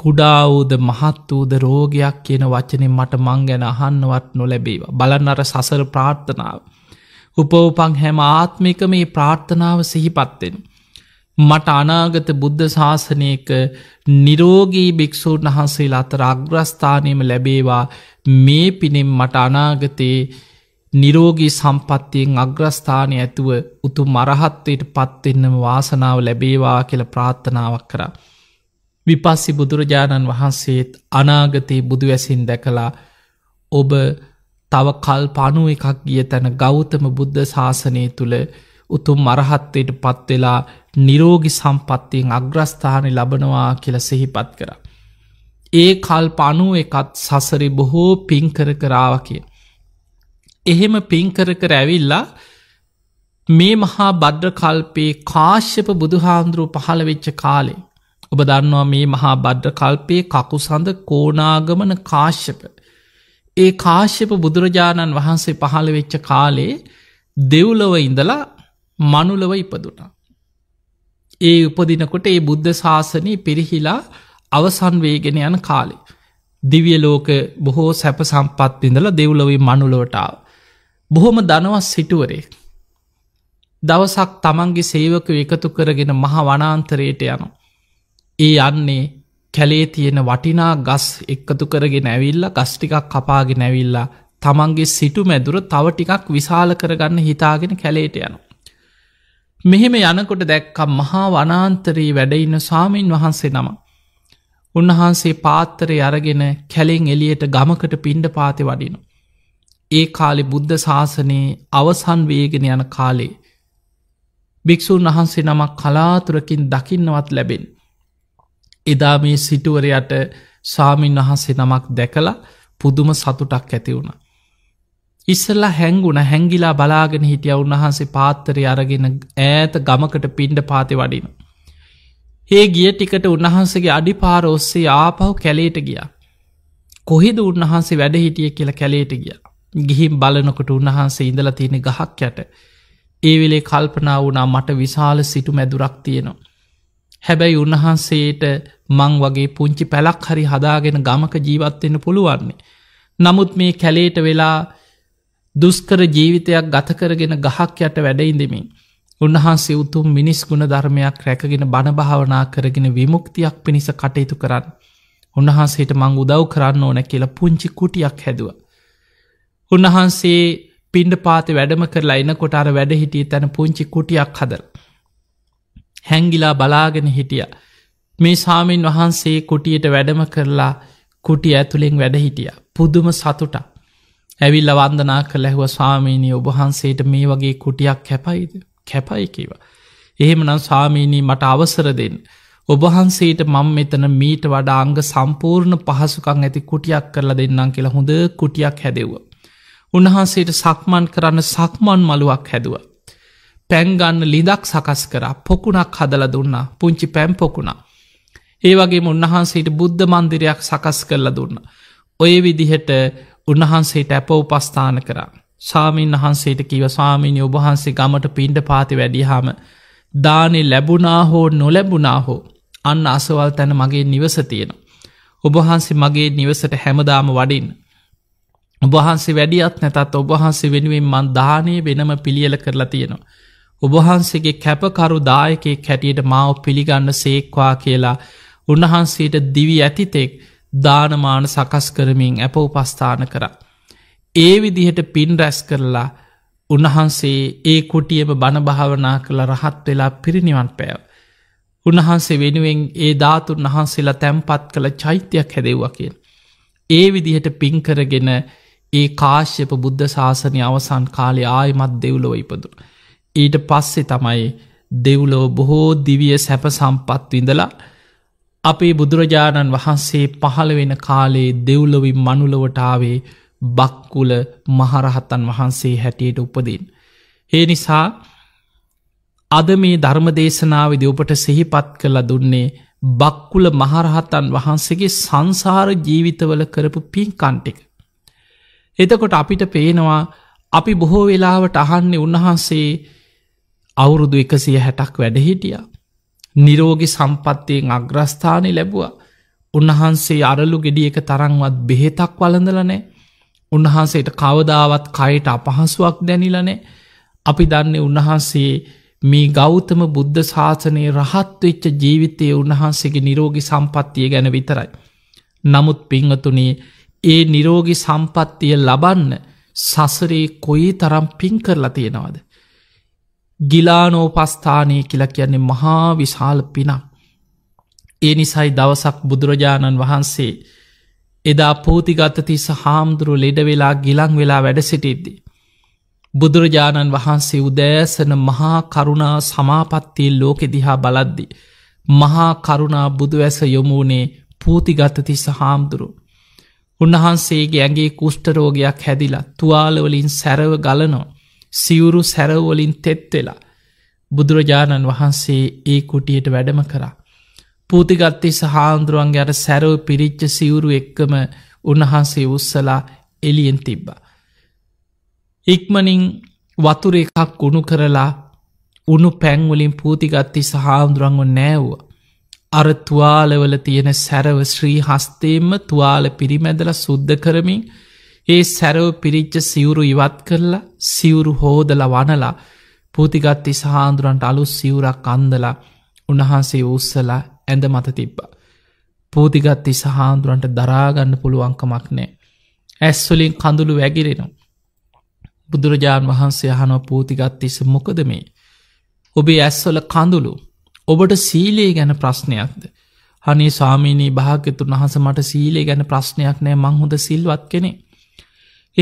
කුඩාවූද මහත් වූද රෝගයක් කියන වචනෙන් මට මං ගැන අහන්නවත් නොලැබේව. බලන් අර සසර ප්‍රාර්ථනාව. උපෝපං හැම ආත්මික මේ ප්‍රාර්ථනාව සිහිපත්වෙන්. මට අනාගත බුද්ධ ශාසනයක නිරෝගී භික්‍ෂූන් වහන්සේ අතර අග්‍රස්ථානයම ලැබේවා මේ පිනෙම් මට අනාගතයේ නිරෝගී සම්පත්තියෙන් අග්‍රස්ථානය ඇතුව උතු මරහත්වයට පත්වෙන්නම වාසනාව ලැබේවා කියල ප්‍රාර්ථනාවක් කරා. විපස්සි බුදුරජාණන් වහන්සේත් අනාගතයේ බුදු ඇසින් දැකලා ඔබ තව කල් පණුව එකක් ගිය තැන ගෞතම බුද්ධ ශාසනය තුළ උතුම් මරහත්වයට පත්වෙලා නිරෝගි සම්පත්තියෙන් අග්‍රස්ථානය ලබනවා කියල සෙහිපත් කර. ඒ කල් පණුව එකත් සසරි බොහෝ පින්කර කරාව කිය. එහෙම පින්කර කර ඇවිල්ලා මේ මහා බද්්‍ර කල්පේ කාශ්‍යප බුදුහාන්දුරුව පහළ වෙච්ච කාලේ ඔබ දන්නවා මේ මහා බද්ධ කල්පයේ කකු සඳ කෝනාගමන කාශ්‍යප. ඒ කාශ්‍යප බුදුරජාණන් වහන්සේ පහළ වෙච්ච කාලේ දෙව්ලොව ඉඳලා මනුලව ඉපදුනා. ඒ උපදිනකොට ඒ බුද්ධ ශාසනය පිරිහිලා අවසන්වේගෙන යන කාලේ. දිවිය ලෝක බොහෝ සැප සම්පත් ඉඳලා දෙව්ලොවේ මනුලෝටාව. බොහොම දනවස් සිටුවරේ. දවසක් තමන්ගේ සේවක එකතු කරගෙන මහ වනාන්තරයට යනවා. ඒ යන්නේ කැලේ තියෙන වටිනා ගස් එක්කතු කරගෙන ඇවිල්ල ගස්ටිකක් කපාගෙන ඇවිල්ලා තමන්ගේ සිටු මැදුර තව ටිකක් විශාල කරගන්න හිතාගෙන කැලේට යනු. මෙහෙම යනකොට දැක්කම් මහා වනාන්තරයේ වැඩඉන්න සාමීන් වහන්සේ නම. උන්වහන්සේ පාත්තරය අරගෙන කැලෙෙන් එලියට ගමකට පින්ඩ පාති වඩිනු. ඒ කාලෙ බුද්ධ ශාසනයේ අවසන් වේගෙන යන කාලේ. භික්‍ෂූන් වහන්සේ නමක් කලාතුරකින් දකින්නවත් ලැබෙන්. එදා මේ සිටුවරයට ස්වාමීන් වහන්සේ නමක් දැකලා පුදුම සතුටක් ඇති වුණ. ඉස්සල්ලා හැංගුණ හැංගිලා බලාගෙන හිටිය උන්වහන්සේ පාත්තරය අරගෙන ඈත ගමකට පින්ඩ පාති වඩින. ඒ ගිය ටිකට උන්වහන්සගේ අඩිපාර ඔස්සේ ආපහු කැලේට ගියා. කොහිද උන්වහන්සේ වැඩ හිටිය කියලා කැලේට ගිය. ගිහිම් බලනකොට උන්වහන්සේ ඉඳලා තියෙන ගහක් යට. ඒ වෙලේ කල්පනා වුණා මට විශාල සිටු මැදුරක් තියෙනවා. හැබැයි උන්වහන්සේට මං වගේ පුංචි පැලක් හරි හදාගෙන ගමක ජීවත්වෙන්න පුළුවන්නේ. නමුත් මේ කැලේට වෙලා දුස්කර ජීවිතයක් ගතකරගෙන ගහක් යට වැඩයිඉඳමින්. උන්වහන්සේ උතුම් මිනිස් ගුණ ධර්මයක් රැකගෙන බණභාවනා කරගෙන විමුක්තියක් පිණිස කටයුතු කරන්න. උන්වහන්සේට මං උදව් කරන්න ඕන කියලා පුංචි කුටියක් හැදුව. උන්වහන්සේ පින්ඩ පාති වැඩම කරලා එනකොට අර වැඩහිටිය තැන පුංචි කුටියක් හදර. හැංගිලා බලාගෙන හිටිය මේ ස්වාමීන් වහන්සේ කුටියට වැඩම කරලා කුටිය ඇතුළෙෙන් වැඩහිටිය. පුදුම සතුට. ඇවිල්ල වන්දනා කළැහුව ස්වාමීනී ඔබහන්සේට මේ වගේ කුටියක් කැපයිද කැපයිකිව. එහෙමනම් ස්වාමීනී මට අවසර දෙෙන්. ඔබහන්සේට මං මෙතන මීට වඩා අංග සම්පූර්ණ පහසුකං ඇති කුටියක් කරලා දෙන්නම් කියලා හොඳ කුටියක් හැදෙව. උන්වහන්සේට සක්මන් කරන්න සක්මන් මළුවක් හැදුව. පැන්ගන්න ලිඳක් සකස් කර පොකුණක් හදල දුන්නා පුංචි පැම් පොකුණා ඒවගේ උන්වහන්සේට බුද්ධ මන්දිරයක් සකස් කරල දුන්න. ඔය විදිහට උන්වහන්සේට ඇප උපස්ථාන කරා. සාමීන් වහන්සේට කිව සාමීනය ඔබහන්සේ ගමට පින්ඩ පාති වැඩිහාම දානෙ ලැබුණා හෝ නොලැබුණා හෝ අන්න අසවල් තැන මගේ නිවස තියෙන. ඔබහන්සේ මගේ නිවසට හැමදාම වඩින්. ඔබහන්සේ වැඩියත් නැතත් ඔබහන්සේ වෙනුවෙන් මන් දානය වෙනම පිළියල කරලා තියෙනවා. ඔබහන්සේගේ කැපකරු දායකෙක් හැටියට මාව පිළිගන්න සේක්වා කියලා උන්වහන්සේට දිවි ඇතිතෙක් දානමාන සකස් කරමින් ඇප උපස්ථාන කර. ඒ විදිහට පින් රැස් කරලා උන්වහන්සේ ඒ කොටියම බණභාවනා කළ රහත් වෙලා පිරිනිවන් පැව. උන්වහන්සේ වෙනුවෙන් ඒ ධාතුන් වහන්සේලා තැම්පත් කළ චෛත්‍යයක් හැදෙව්වකෙන්. ඒ විදිහට පින්කරගෙන ඒ කාශ්‍යප බුද්ධ ශාසනය අවසන් කාලේ ආයමත් දෙව්ලොව ඉපදුර. ඊට පස්සේ තමයි දෙව්ලෝ බොහෝ දිවිය සැප සම්පත් විඳලා අපේ බුදුරජාණන් වහන්සේ පහළ වෙන කාලේ දෙව්ලොවි මනුලවටාවේ බක්කුල මහරහත්තන් වහන්සේ හැටියට උපදින්. ඒ නිසා අද මේ ධර්ම දේශනාව දඔපට සිහිපත් කළ දුන්නේ බක්කුල මහරහත්තන් වහන්සේගේ සංසාර ජීවිතවල කරපු පින්කන්ටික. එතකොට අපිට පේනවා අපි බොහෝ වෙලාවට අහන්නේ උන්වහන්සේ අවුරුදු එකසිය හැටක් වැඩහිටියා. නිරෝගි සම්පත්තියෙන් අග්‍රස්ථානය ලැබවා උන්වහන්සේ අරලු ගෙඩිය එක තරංවත් බෙහෙතක් වලඳලනෑ උන්වහන්සේට කවදාවත් කයට අපහසුවක් දැනිලනේ අපි දන්නේ උන්වහන්සේ මේ ගෞතම බුද්ධ ශාසනයේ රහත්වෙච්ච ජීවිතය උන්වහන්සේගේ නිරෝගි සම්පත්තිය ගැන විතරයි. නමුත් පිංහතුනේ ඒ නිරෝගි සම්පත්තිය ලබන්න සසරේ කොයි තරම් පින් කරලා තියෙනවද. ගිලානෝපස්ථානය කියලා කියන්නේ මහා විශාල පිනක්. ඒ නිසයි දවසක් බුදුරජාණන් වහන්සේ එදා පූතිගත්තතිස්ස හාමුදුරු ලෙඩ වෙලා ගිලං වෙලා වැඩ සිටිද්දි. බුදුරජාණන් වහන්සේ උදෑසන මහා කරුණා සමාපත්තිය ලෝකෙ දිහා බලද්දි. මහා කරුණා බුදුවැස යොමුණේ පූතිගතතිස්ස හාමුදුරු. උන්වහන්සේගේ ඇගේ කුෂ්ටරෝගයක් හැදිලා තුවාලවලින් සැරව ගලනෝ. සිවුරු සැරවලින් තෙත්වෙලා. බුදුරජාණන් වහන්සේ ඒ කුටියට වැඩම කරා. පූතිගත්තේ සහාන්දුරුවන්ගේ අට සැරව පිරිච්ච සිවුරු එක්කම උන්වහන්සේ උස්සලා එලියෙන් තිබ්බ. ඉක්මනින් වතුර එකක් කුණු කරලා උනු පැංවලින් පූතිගත්ති සහාමුදුරංග නෑව්ව. අර තුවාලවල තියෙන සැරව ශ්‍රී හස්තේම තුවාල පිරිමැදල සුද්ධ කරමින් ඒ සැරව පිරිච්ච සිවුරු ඉවත් කරලා සිවුරු හෝදල වනලා පූතිගත්ති සහාන්දුරන්ට අලු සිවුරක් අන්දලා උන්වහන්සේ උස්සලා ඇඳ මත තිබ්බ. පූතිගත්ති සහාන්දුරන්ට දරාගන්න පුළුවන්කමක් නෑ. ඇස්වලින් කඳුළු වැගිරෙනු. බුදුරජාණන් වහන්සේ හනෝ පූතිගත්තිස මොකද මේ. ඔබේ ඇස්වල කඳුළු ඔබට සීලේ ගැන ප්‍රශ්නයක්ද. හනේ ස්වාමීනී භාගතුන් වහස මට සීලේ ගැන ප්‍රශ්නයක් නෑ මංහොද සිල්වත් කෙනෙේ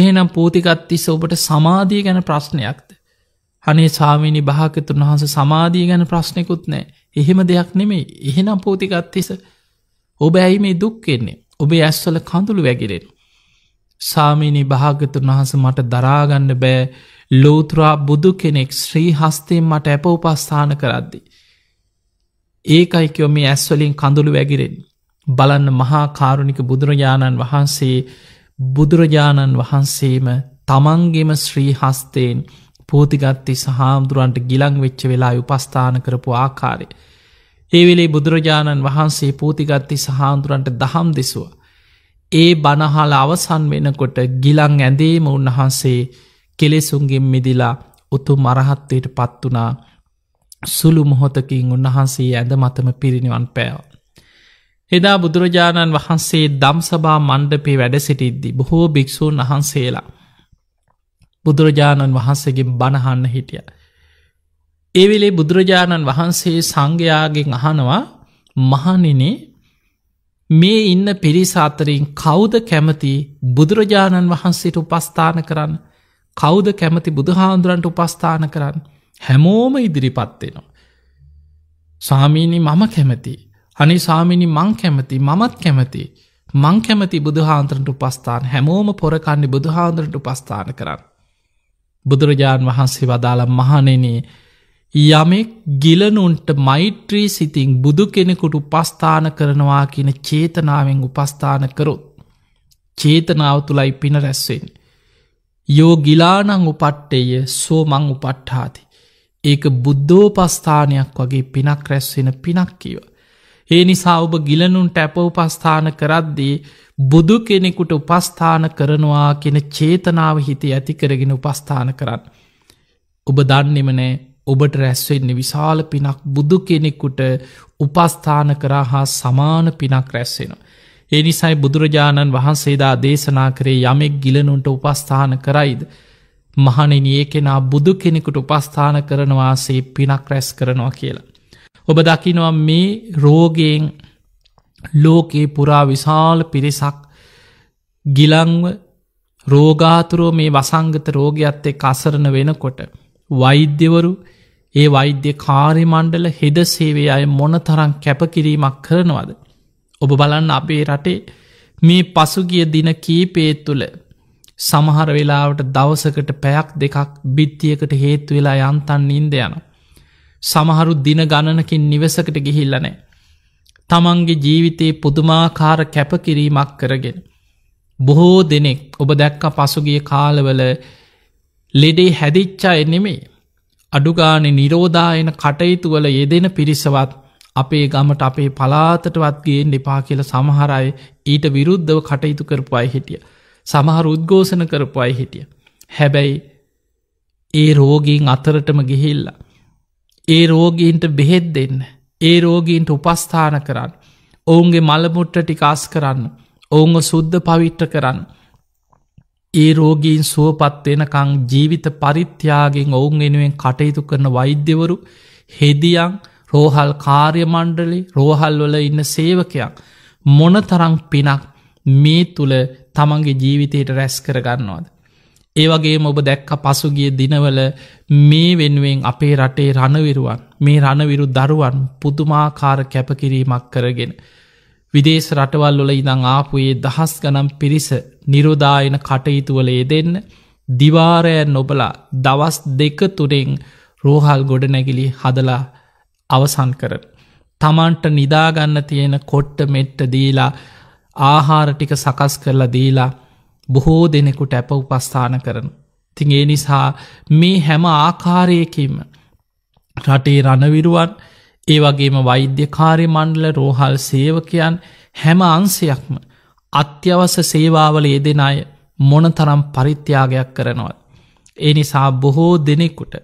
එහෙනම් පූතිකත්තිස්ස ඔබට සමාධිය ගැන ප්‍රශ්නයක්ද. හනේ සාමීනි භාකතුන් වහන්ස සමාධිය ගැන ප්‍රශ්නයකුත් නෑ එහෙම දෙයක් නෙමේ එහෙනම් පූතිකත්තිස ඔබ ඇයි මේ දුක්කෙන්නේ ඔබේ ඇස්වල කඳුළු වැගිරෙන්. සාමීනි භාගතුන් වහස මට දරාගන්න බෑ ලෝතුරා බුදු කෙනෙක් ශ්‍රී හස්තයෙන් මට ඇප උපස්ථාන කරද්දි. ඒකයිකයෝ මේ ඇස්වලින් කඳුළු වැගිරෙන්. බලන්න මහා කාරුණික බුදුරජාණන් වහන්සේ බුදුරජාණන් වහන්සේම තමන්ගෙම ශ්‍රී හස්තයෙන් පෝතිගත්ති සහාමුදුරුවන්ට ගිලං වෙච්ච වෙලා උපස්ථාන කරපු ආකාරය. ඒවෙලේ බුදුරජාණන් වහන්සේ පෝතිගත්ති සහාමුදුරුවන්ට දහම් දෙසවා. ඒ බණහාල අවසන් වෙනකොට ගිලං ඇඳේම උන්වහන්සේ කෙලෙසුන්ගෙන් මිදිලා උතු මරහත්වයට පත්වනා සුළු මොහොතකින් උන්වහන්සේ ඇඳ මතම පිරිනිවන් පෑවා. එදා බුදුරජාණන් වහන්සේ දම්සභා මණ්ඩපේ වැඩසිටිද්දි බොහෝ භික්‍ෂූන් වහන්සේලා බුදුරජාණන් වහන්සේගෙන් බණහන්න හිටිය. ඒවෙලේ බුදුරජාණන් වහන්සේ සංඝයාගෙන් අහනවා මහනිනේ මේ ඉන්න පිරිසාතරින් කෞුද කැමති බුදුරජාණන් වහන්සේට උපස්ථාන කරන්න කෞුද කැමති බුදුහාන්දුරන්ට උපස්ථාන කරන්න හැමෝම ඉදිරිපත්වෙනවා. ස්වාමීණි මම කැමති අනි සාමිනි මං කැමති මමත් කැමති මං කැමති බුදුහාන්තරට උපස්ථාන හැමෝම පොරකන්නේ බුදුහාන්දරට උපස්ථාන කරන්න. බුදුරජාණන් වහන්සේ වදාළ මහනෙනේ යමෙක් ගිලනුන්ට මෛත්‍රී සිතින් බුදු කෙනෙකුට උපස්ථාන කරනවා කියන චේතනාවෙන් උපස්ථාන කරොත්. චේතනාව තුළයි පින රැස්වෙන්. යෝ ගිලානං උපට්ටේය සෝ මං උපට්ඨාති. ඒක බුද්ධෝපස්ථානයක් වගේ පිනක් රැස්වෙන පිනක් කියව. ඒ නිසා ඔබ ගිලනුන්ට ඇප උපස්ථාන කරද්දී බුදු කෙනෙකුට උපස්ථාන කරනවා කෙන චේතනාව හිතේ ඇතිකරගෙන උපස්ථාන කරන්න. ඔබ දන්නෙමනෑ ඔබට රැස්වෙන්නේ විශාල පිනක් බුදු කෙනෙක්කුට උපස්ථාන කරා හා සමාන පිනක් රැස්වෙනවා. ඒ නිසයි බුදුරජාණන් වහන්සේදා දේශනා කරේ යමෙක් ගිලනුන්ට උපස්ථාන කරයිද. මහනෙන ඒ කෙනා බුදු කෙනෙකුට උපස්ථාන කරනවාසේ පිනක් රැස් කරනවා කියලා. ඔබ දකිනවා මේ රෝගයෙන් ලෝකයේ පුරා විශාල පිරිසක් ගිලංව රෝගාතුරෝ මේ වසංගත රෝගයක්ත් එක් අසරණ වෙනකොට. වෛද්‍යවරු ඒ වෛද්‍ය කාරි මණ්ඩල හෙද සේවේ අය මොන තරං කැපකිරීමක් කරනවද. ඔබ බලන්න අපේ රටේ මේ පසුගිය දින කීපේත් තුළ සමහර වෙලාවට දවසකට පැයක් දෙකක් බිත්තියකට හේතු වෙලා යන්තන් නින්ද යනවා. සමහරු දින ගණනකින් නිවසකට ගිහිල්ලනෑ. තමන්ගේ ජීවිතයේ පුදුමාකාර කැපකිරීමක් කරගෙන. බොහෝ දෙනෙක් ඔබ දැක්ක පසුගිය කාලවල ලෙඩේ හැදිච්චා එන්නෙමේ. අඩුගානෙ නිරෝධායන කටයුතුවල යෙදෙන පිරිසවත් අපේ ගමට අපේ පලාතටවත්ගේෙන් එපා කියල සමහරයි ඊට විරුද්ධව කටයුතු කරපුයි හිටිය. සමහර උද්ගෝසන කරපුයි හිටිය. හැබැයි ඒ රෝගීන් අතරටම ගිහිල්ලා. ඒ රෝගීන්ට බෙහෙත් දෙන්න ඒ රෝගීන්ට උපස්ථාන කරන්න ඔවුන්ගේ මළමුට්ට ටිකාස් කරන්න ඔවුන්ව සුද්ධ පවිට්ට කරන්න ඒ රෝගීන් සුවපත්වෙනකං ජීවිත පරිත්‍යයාගෙන් ඔවුන් එනුවෙන් කටයුතු කරන වෛද්‍යවරු හෙදියන් රෝහල් කාර්යමණ්ඩලි රෝහල්වල ඉන්න සේවකයක් මොන තරං පිනක් මේ තුළ තමන්ගේ ජීවිතයට රැස් කරගන්නවාද. ඒවගේ ඔබ දැක්ක පසුගිය දිනවල මේ වෙනුවෙන් අපේ රටේ රණවිරුවන් මේ රණවිරු දරුවන් පුදුමාකාර කැපකිරීමක් කරගෙන. විදේශ රටවල්ලොල ඉඳං ආපුයේ දහස් ගනම් පිරිස නිරෝදායන කටයුතුවලේ දෙන්න දිවාරයන් නොබලා දවස් දෙක තුරෙන් රෝහල් ගොඩනැගිලි හදලා අවසන් කරන. තමන්ට නිදාගන්න තියෙන කොට්ට මෙට්ට දීලා ආහාර ටික සකස් කරලා දීලා බොහෝ දෙනෙකුට ඇප උපස්ථාන කරන. තින් ඒ නිසා මේ හැම ආකාරයකින්ම රටේ රණවිරුවන් ඒ වගේම වෛද්‍යකාරය මණ්ඩල රෝහල් සේවකයන් හැම අන්සයක්ම අත්‍යවස සේවාවල යෙදෙන අය මොනතරම් පරිත්‍යාගයක් කරනවත්. ඒ නිසා බොහෝ දෙනෙකුට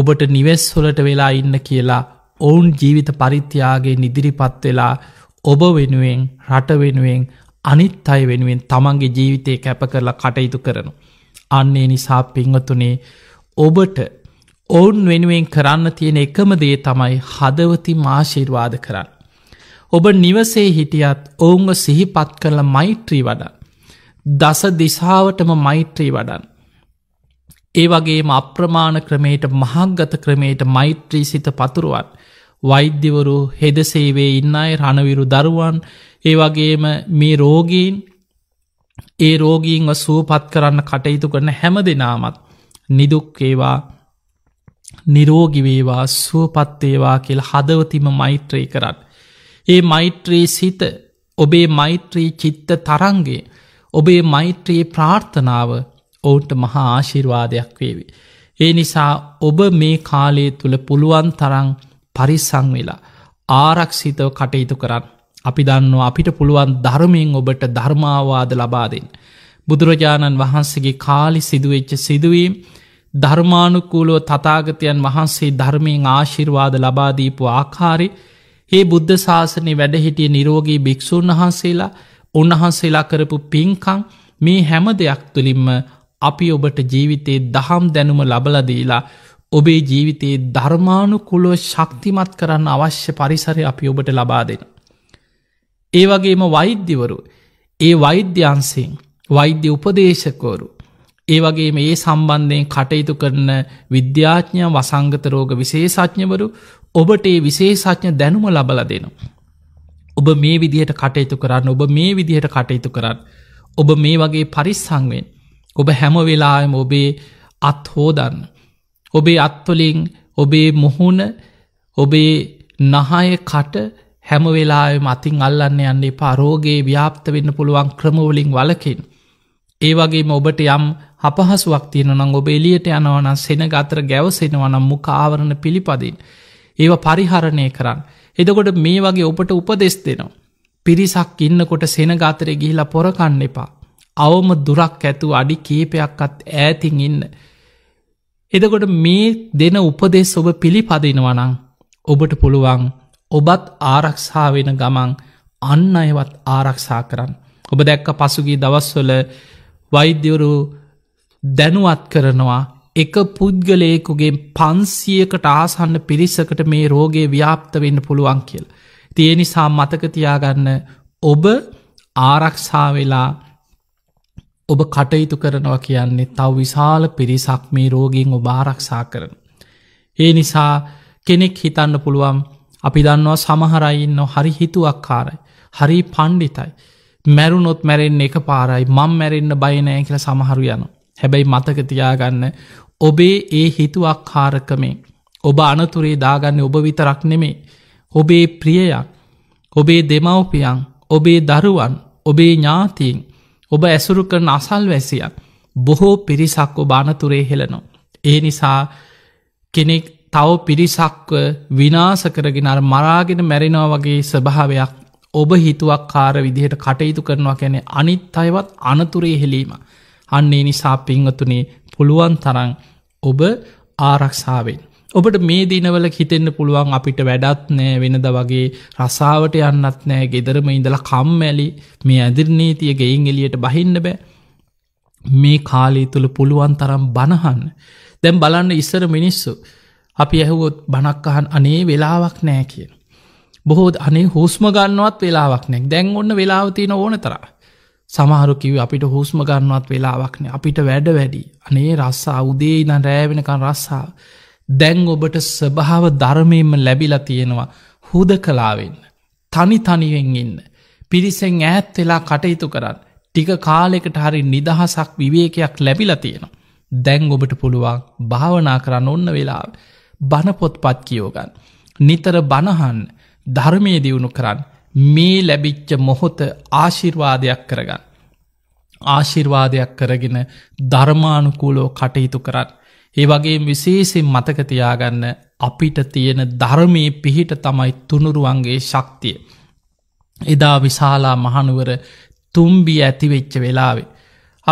ඔබට නිවෙස්හොලට වෙලා ඉන්න කියලා ඔවුන් ජීවිත පරිත්‍යයාගේ නිදිරිපත් වෙලා ඔබ වෙනුවෙන් රට වෙනුවෙන් අනිත් අය වෙනුවෙන් තමන්ගේ ජීවිතය කැප කරලා කටයුතු කරනු. අන්නේ නිසා පිංවතුනේ ඔබට ඔවුන් වෙනුවෙන් කරන්න තියෙන එකම දේ තමයි හදවති මාශිර්වාද කරන්න. ඔබ නිවසේ හිටියත් ඔවුන්ව සිහිපත් කරල මෛත්‍රී වඩන්. දස දිසාාවටම මෛත්‍රී වඩන්. ඒ වගේම අප්‍රමාණ ක්‍රමයට මහක්ගත ක්‍රමයට මෛත්‍රී සිත පතුරුවන්. වෛද්‍යවරු හෙදසේවේ ඉන්න අයි රණවිරු දරුවන් ඒ වගේම මේ රෝගීන් ඒ රෝගීන්ව සූපත් කරන්න කටයුතු කරන හැම දෙනාමත් නිදුක්කේවා නිරෝගිවේවා සුවපත්තේවා කියල හදවතිම මෛත්‍රී කරන්න. ඒ මෛත්‍රී සිත ඔබේ මෛත්‍රී චිත්ත තරන්ගේ ඔබේ මෛත්‍රයේ ප්‍රාර්ථනාව ඔවුන්ට මහා ආශිර්වාදයක් වේවි. ඒ නිසා ඔබ මේ කාලය තුළ පුළුවන් තරං පරිස්සං වෙලා ආරක්ෂිතව කටයුතු කරන්න අපි දන්නවා අපිට පුළුවන් ධර්මයෙන් ඔබට ධර්මාවාද ලබාදෙන්. බුදුරජාණන් වහන්සේගේ කාලි සිදුවෙච්ච සිදුවීම් ධර්මානුකූලුව තතාගතයන් වහන්සේ ධර්මයෙන් ආශිර්වාද ලබාදීපු ආකාරි ඒ බුද්ධ ශාසනය වැඩහිටිය නිරෝගී භික්‍ෂූන් වහන්සේලා උන්වහන්සේලා කරපු පින්කං මේ හැම දෙයක් තුළින්ම අපි ඔබට ජීවිතයේ දහම් දැනුම ලබලදීලා ඔබේ ජීවිතයේ ධර්මානුකුලෝ ශක්තිමත් කරන්න අවශ්‍ය පරිසරය අපි ඔබට ලබා දෙෙන. ඒ වගේම වෛද්‍යවරු ඒ වෛද්‍යන්සිෙන් වෛද්‍ය උපදේශකෝරු ඒ වගේ මේ සම්බන්ධයෙන් කටයුතු කරන විද්‍යාඥ වසංගත රෝග විශේෂඥවරු ඔබට ඒ විශේෂඥ දැනුම ලබල දෙනවා. ඔබ මේ විදිහට කටයුතු කරන්න ඔබ මේ විදිහට කටයුතු කරන්න. ඔබ මේ වගේ පරිස්සංවෙන් ඔබ හැම වෙලායම ඔබේ අත්හෝදන්න. ඔබේ අත්වලින් ඔබේ මුහුණ ඔබේ නහය කට හැමවෙලා මතින් අල්ලන්න යන්නේ පාරෝගේ ව්‍යාප්ත වෙන්න පුළුවන් ක්‍රමවලින් වලකින්. ඒවගේම ඔබට යම් අපහසුවක් තියෙන නම් ඔබ එලියට යනවන සෙනගතර ගැවසෙනවනම් මුකාවරණ පිළිපදින්. ඒව පරිහරණය කරන්න. එදකොට මේ වගේ ඔබට උපදෙස් දෙනවා. පිරිසක් ඉන්නකොට සෙනගාතරය ගිහිලා පොරකන්න එපා. අවම දුරක් ඇතු අඩි කීපයක්ත් ඈතින් ඉන්න. එදකොට මේ දෙන උපදෙස් ඔබ පිළිපදිනවනං ඔබට පුළුවන් ඔබත් ආරක්ෂා වෙන ගමන් අන්න අයවත් ආරක්ෂා කරන්න. ඔබ දැක්ක පසුගී දවස්වල වෛද්‍යවරු දැනුවත් කරනවා එක පුද්ගලයෙකුගේ පන්සියකට ආසන්න පිරිසකට මේ රෝගේ ව්‍යාප්ත වෙන්න පුළුවන් කියල්. තිය නිසා මතක තියාගන්න ඔබ ආරක්ෂා වෙලා ඔබ කටයුතු කරනවා කියන්නේ තව විශාල පිරිසක් මේ රෝගීෙන් ඔබ ආරක්ෂා කරන. ඒ නිසා කෙනෙක් හිතන්න පුළුවන් අපි දන්නවා සමහරයින්න හරි හිතුවක්කාරයි හරි පණ්ඩිතයි මැරුණොත් මැරෙන් එක පාරයි මං මැරෙන්න්න බයනෑ කියල සමහරු යනු හැබැයි මතක තියාගන්න ඔබේ ඒ හිතුවක්කාරකමේ ඔබ අනතුරේ දාගන්න ඔබ විතරක් නෙමේ ඔබේ ප්‍රියයක් ඔබේ දෙමව්පියන් ඔබේ දරුවන් ඔබේ ඥාතිීන් ඔබ ඇසුරු කරන අසල් වැසියක් බොහෝ පිරිසක්ව බානතුරේ හෙලනෝ. ඒ නිසා කෙනෙක් තව පිරිසක්ව විනාස කරගෙන අර මරාගෙන මැරෙනවා වගේ ස්වභාවයක් ඔබ හිතුවක් කාර විදිහට කටයුතු කරනවා ගැන අනිත් අයවත් අනතුරේ හෙලීම. අන්නේ නිසා පිංවතුනේ පුළුවන් තරං ඔබ ආරක්ෂාවෙන් ඔබට මේ දිනවල හිතෙන්න්න පුළුවන් අපිට වැඩත් නෑ වෙනද වගේ රසාාවට යන්නත් නෑ ගෙදරම ඉඳලා කම්මැලි මේ ඇදිරන්නේ තිය ගෙයින් එලියට බහින්න බෑ මේ කාලී තුළ පුළුවන් තරම් බණහන්න දැම් බලන්න ඉස්සර මිනිස්සු අපි ඇහුවොත් බණක්කහන් අනේ වෙලාවක් නෑ කියන බොහෝද අනේ හුස්ම ගන්නවත් වෙලාවක් නෙක් දැන් ඔන්න වෙලාවතින ඕන තරා සමහරකිව අපිට හුස්ම ගන්නවත් වෙලාවක්නේ අපිට වැඩ වැඩි අනේ රස්සා උදේ ඉන්න රෑවෙනකන් රස්සා දැන් ඔබට ස්වභාව ධර්මයම ලැබිලා තියෙනවා හුද කලාවෙන්න. තනි තනිවෙන් ඉන්න. පිරිසෙන් ඈත් වෙලා කටයුතු කරන්න. ටික කාලෙකට හරි නිදහසක් විවේකයක් ලැබිලා තියෙනවා. දැන් ඔබට පුළුවන් භාවනා කරන්න ඔන්න වෙලා බණපොත් පත් කියෝගන්න. නිතර බණහන් ධර්මය දියුණු කරන්න මේ ලැබිච්ච මොහොත ආශිර්වාදයක් කරගන්න. ආශිර්වාදයක් කරගෙන ධර්මානුකූලෝ කටයුතු කරන්න. ඒ වගේ විශේෂෙන් මතකතියාගන්න අපිට තියෙන ධර්මයේ පිහිට තමයි තුනුරුවන්ගේ ශක්තිය. එදා විශාලා මහනුවර තුම්බී ඇතිවෙච්ච වෙලාවේ.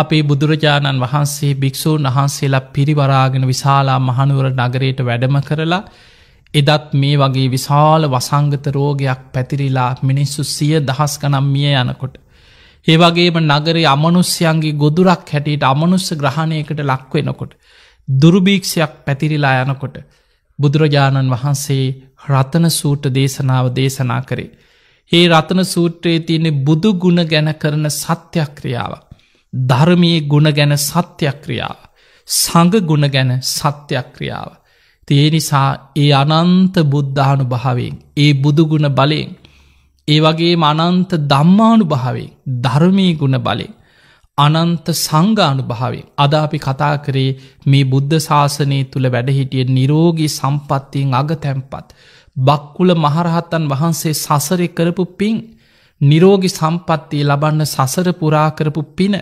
අපේ බුදුරජාණන් වහන්සේ භික්‍ෂූන් වහන්සේලා පිරිවරාගෙන විශාලා මහනුවර නගරයට වැඩම කරලා එදත් මේ වගේ විශාල වසංගත රෝගයක් පැතිරිලා මිනිස්සු සිය දහස් කනම් මිය යනකොට. ඒවගේම නගරේ අමනුස්්‍යයන්ගේ ගොදුරක් හැටියට අමනුස්ස ග්‍රහණයකට ලක්වෙනකොට. දුරුභීක්ෂයක් පැතිරිලා යනකොට බුදුරජාණන් වහන්සේ රතන සූට දේශනාව දේශනා කරේ. ඒ රතන සූත්‍රයේ තියනෙ බුදු ගුණ ගැන කරන සත්‍යක්‍රියාව. ධර්මයේ ගුණ ගැන සත්‍යක්‍රියාව. සඟ ගුණ ගැන සත්‍යක්‍රියාව. තිය නිසා ඒ අනන්ත බුද්ධානු භාවෙන් ඒ බුදුගුණ බලයෙන් ඒ වගේ මනන්ත දම්මානු භාවේ ධර්මී ගුණ බලේ අනන්ත සංගානුභාවෙන් අද අපි කතා කරේ මේ බුද්ධ ශාසනය තුළ වැඩහිටිය නිරෝගී සම්පත්තියෙන් අග තැම්පත්. බක්කුල මහරහත්තන් වහන්සේ සසරය කරපු පින් නිරෝගි සම්පත්තිය ලබන්න සසර පුරාකරපු පින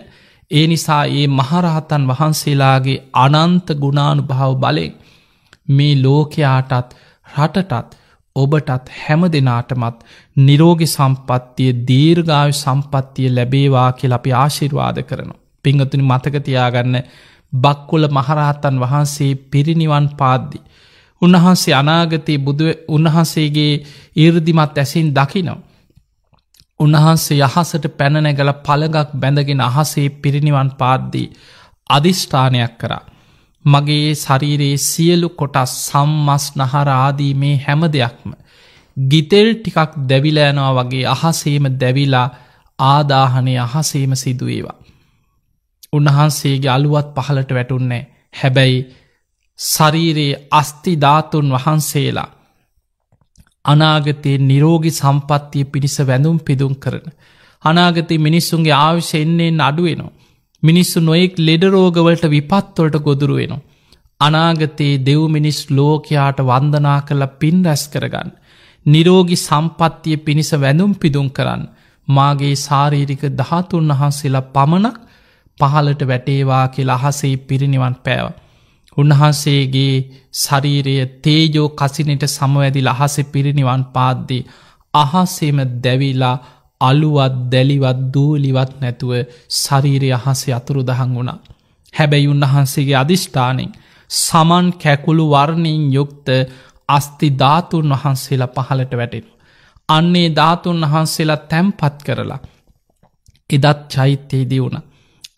ඒ නිසා ඒ මහරහතන් වහන්සේලාගේ අනන්ත ගුණානුභාව බලෙන් මේ ලෝකයාටත් රටටත් ඔබටත් හැම දෙනාටමත් නිරෝගි සම්පත්තිය දීර්ගායු සම්පත්තිය ලැබේවා කියල අපි ආශිර්වාද කරනවා. පිංහතුනි මතකතියාගන්න බක්කුල මහරහත්තන් වහන්සේ පිරිනිවන් පාද්දි. උන්වහන්සේ අනාගතයේ බුදු උන්වහන්සේගේ ඉර්දිමත් ඇසින් දකිනවා. උන්වහන්සේ යහසට පැනනැගල පළගක් බැඳගෙන අහසේ පිරිනිවන් පාද්දී. අධිෂ්ඨානයක් කරා. මගේ ශරීරයේ සියලු කොටස් සම්මස් නහරාදී මේ හැම දෙයක්ම. ගිතෙල් ටිකක් දැවිලෑනවා වගේ අහසේම දැවිලා ආදාහනය අහසේම සිදුවේවා. උන්වහන්සේගේ අලුවත් පහලට වැටුන්නේ හැබැයි ශරීරයේ අස්තිධාතුන් වහන්සේලා අනාගතයේ නිරෝගි සම්පත්තිය පිණිස වැඳුම් පිදුම් කරන. අනාගතය මිනිස්සුන්ගේ ආවිශයෙන්න්නේෙන් අඩුවෙනවා. මිනිස්සු නොයෙක් ලෙඩරෝගවලට විපත්වොලට ගොදුරු වෙනවා. අනාගතයේ දෙව් මිනිස් ලෝකයාට වන්දනා කළ පින් රැස් කරගන්න. නිරෝගි සම්පත්තිය පිණිස වැඳුම් පිදුම් කරන්න. මාගේ සාරීරික දහතුන් වහන්සේලා පමණක් පහලට වැටේවා කියලා අහසේ පිරිනිවන් පෑව. උන්වහන්සේගේ ශරීරය තේජෝ කසිනට සමවැදි අහස පිරිනිවන් පාද්දී අහසේම දැවිලා අලුවත් දැලිවත් දූලිවත් නැතුව ශරීරය අහසේ අතුරු දහන් වුණා. හැබැයි උන්වහන්සේගේ අධිෂ්ඨානෙන් සමන් කැකුළු වර්ණයෙන් යුක්ත අස්ති ධාතුන් වහන්සේලා පහලට වැටෙන. අන්නේ ධාතුන් වහන්සේලා තැම්පත් කරලා. එදත් චෛත්‍යයේදී වුණ.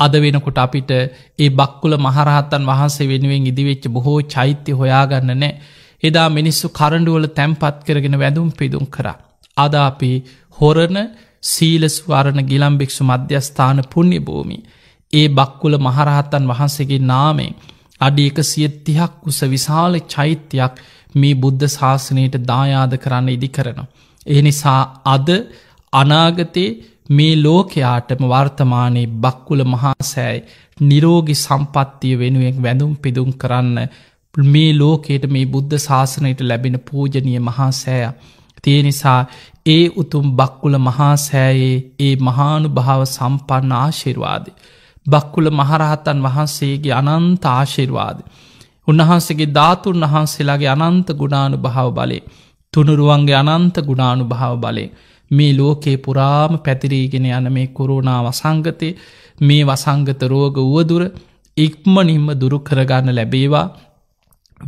අද වෙනකොට අපිට ඒ බක්කුල මහරහත්තන් වහන්සේ වෙනුවෙන් ඉදිවෙච්ච බොහෝ චෛත්‍ය හොයාගන්න නෑ. එදා මිනිස්සු කරඩුවල තැම්පත් කරගෙන වැදුම් පිදුම් කර. අද අපි හොරණ සීලස්වරණ ගිලම්භික්ෂු මධ්‍යස්ථාන පුුණ්‍ය භූමි. ඒ බක්කුල මහරහත්තන් වහන්සේගේ නාමේ. අඩි එක සියත්තිහක් කුස විශාල චෛත්‍යයක් මේ බුද්ධ ශාසනයට දායාද කරන්න ඉදි කරනවා. එනිසා අද අනාගතයේ මේ ලෝකයාටම වර්තමානයේ බක්කුල මහාසෑයි නිරෝගි සම්පත්තිය වෙනුවෙන් වැඳුම් පිදුම් කරන්න මේ ලෝකයට මේ බුද්ධ ශාසනයට ලැබෙන පූජනය මහාසෑයා. තියනිසා ඒ උතුම් බක්කුල මහා සෑයේ ඒ මහානු භාව සම්පන්න ආශිර්වාද. බක්කුල මහරහත්තන් වහන්සේගේ අනන්ත ආශිර්වාද. උන්වහන්සේගේ ධාතුන් වහන්සේලාගේ අනන්ත ගුණානු භාව බලේ. තුනුරුවන්ගේ අනන්ත ගුණානු භාව බලේ. මේ ලෝකේ පුරාම පැතිරීගෙන යන මේ කුරුණා වසංගතය මේ වසංගත රෝග වුවදුර ඉක්ම නිම්ම දුරු කරගන්න ලැබේවා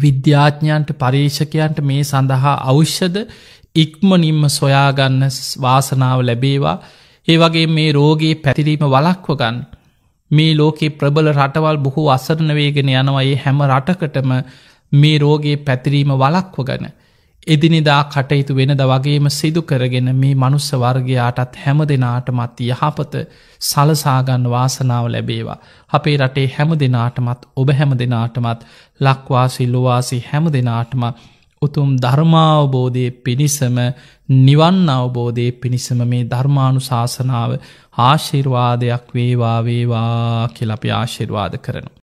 විද්‍යාඥයන්ට පර්ේෂකයන්ට මේ සඳහා අෞෂ්‍යද ඉක්මනින්ම සොයාගන්න වාසනාව ලැබේවා ඒ වගේ මේ රෝගයේ පැතිරීම වලක්වගන්න මේ ලෝකේ ප්‍රබල රටවල් බොහෝ අසරණවේගෙන යනවයේ හැම රටකටම මේ රෝගයේ පැතිරීම වලක්ව ගැන. එදිනිදා කටයුතු වෙනද වගේම සිදු කරගෙන මේ මනුස්ස වර්ගයාටත් හැම දෙනාටමත් යහපත සලසාගන්න වාසනාව ලැබේවා. අපේ රටේ හැම දෙනාටමත් ඔබ හැම දෙනාටමත් ලක්වාසි ලොවාසි හැම දෙනාටමත් උතුම් ධර්මාවබෝධය පිණිසම නිවන් අවබෝධය පිණිසම මේ ධර්මාණු ශාසනාව ආශිර්වාදයක් වේවා වේවා කෙලපි ආශිර්වාද කරනු.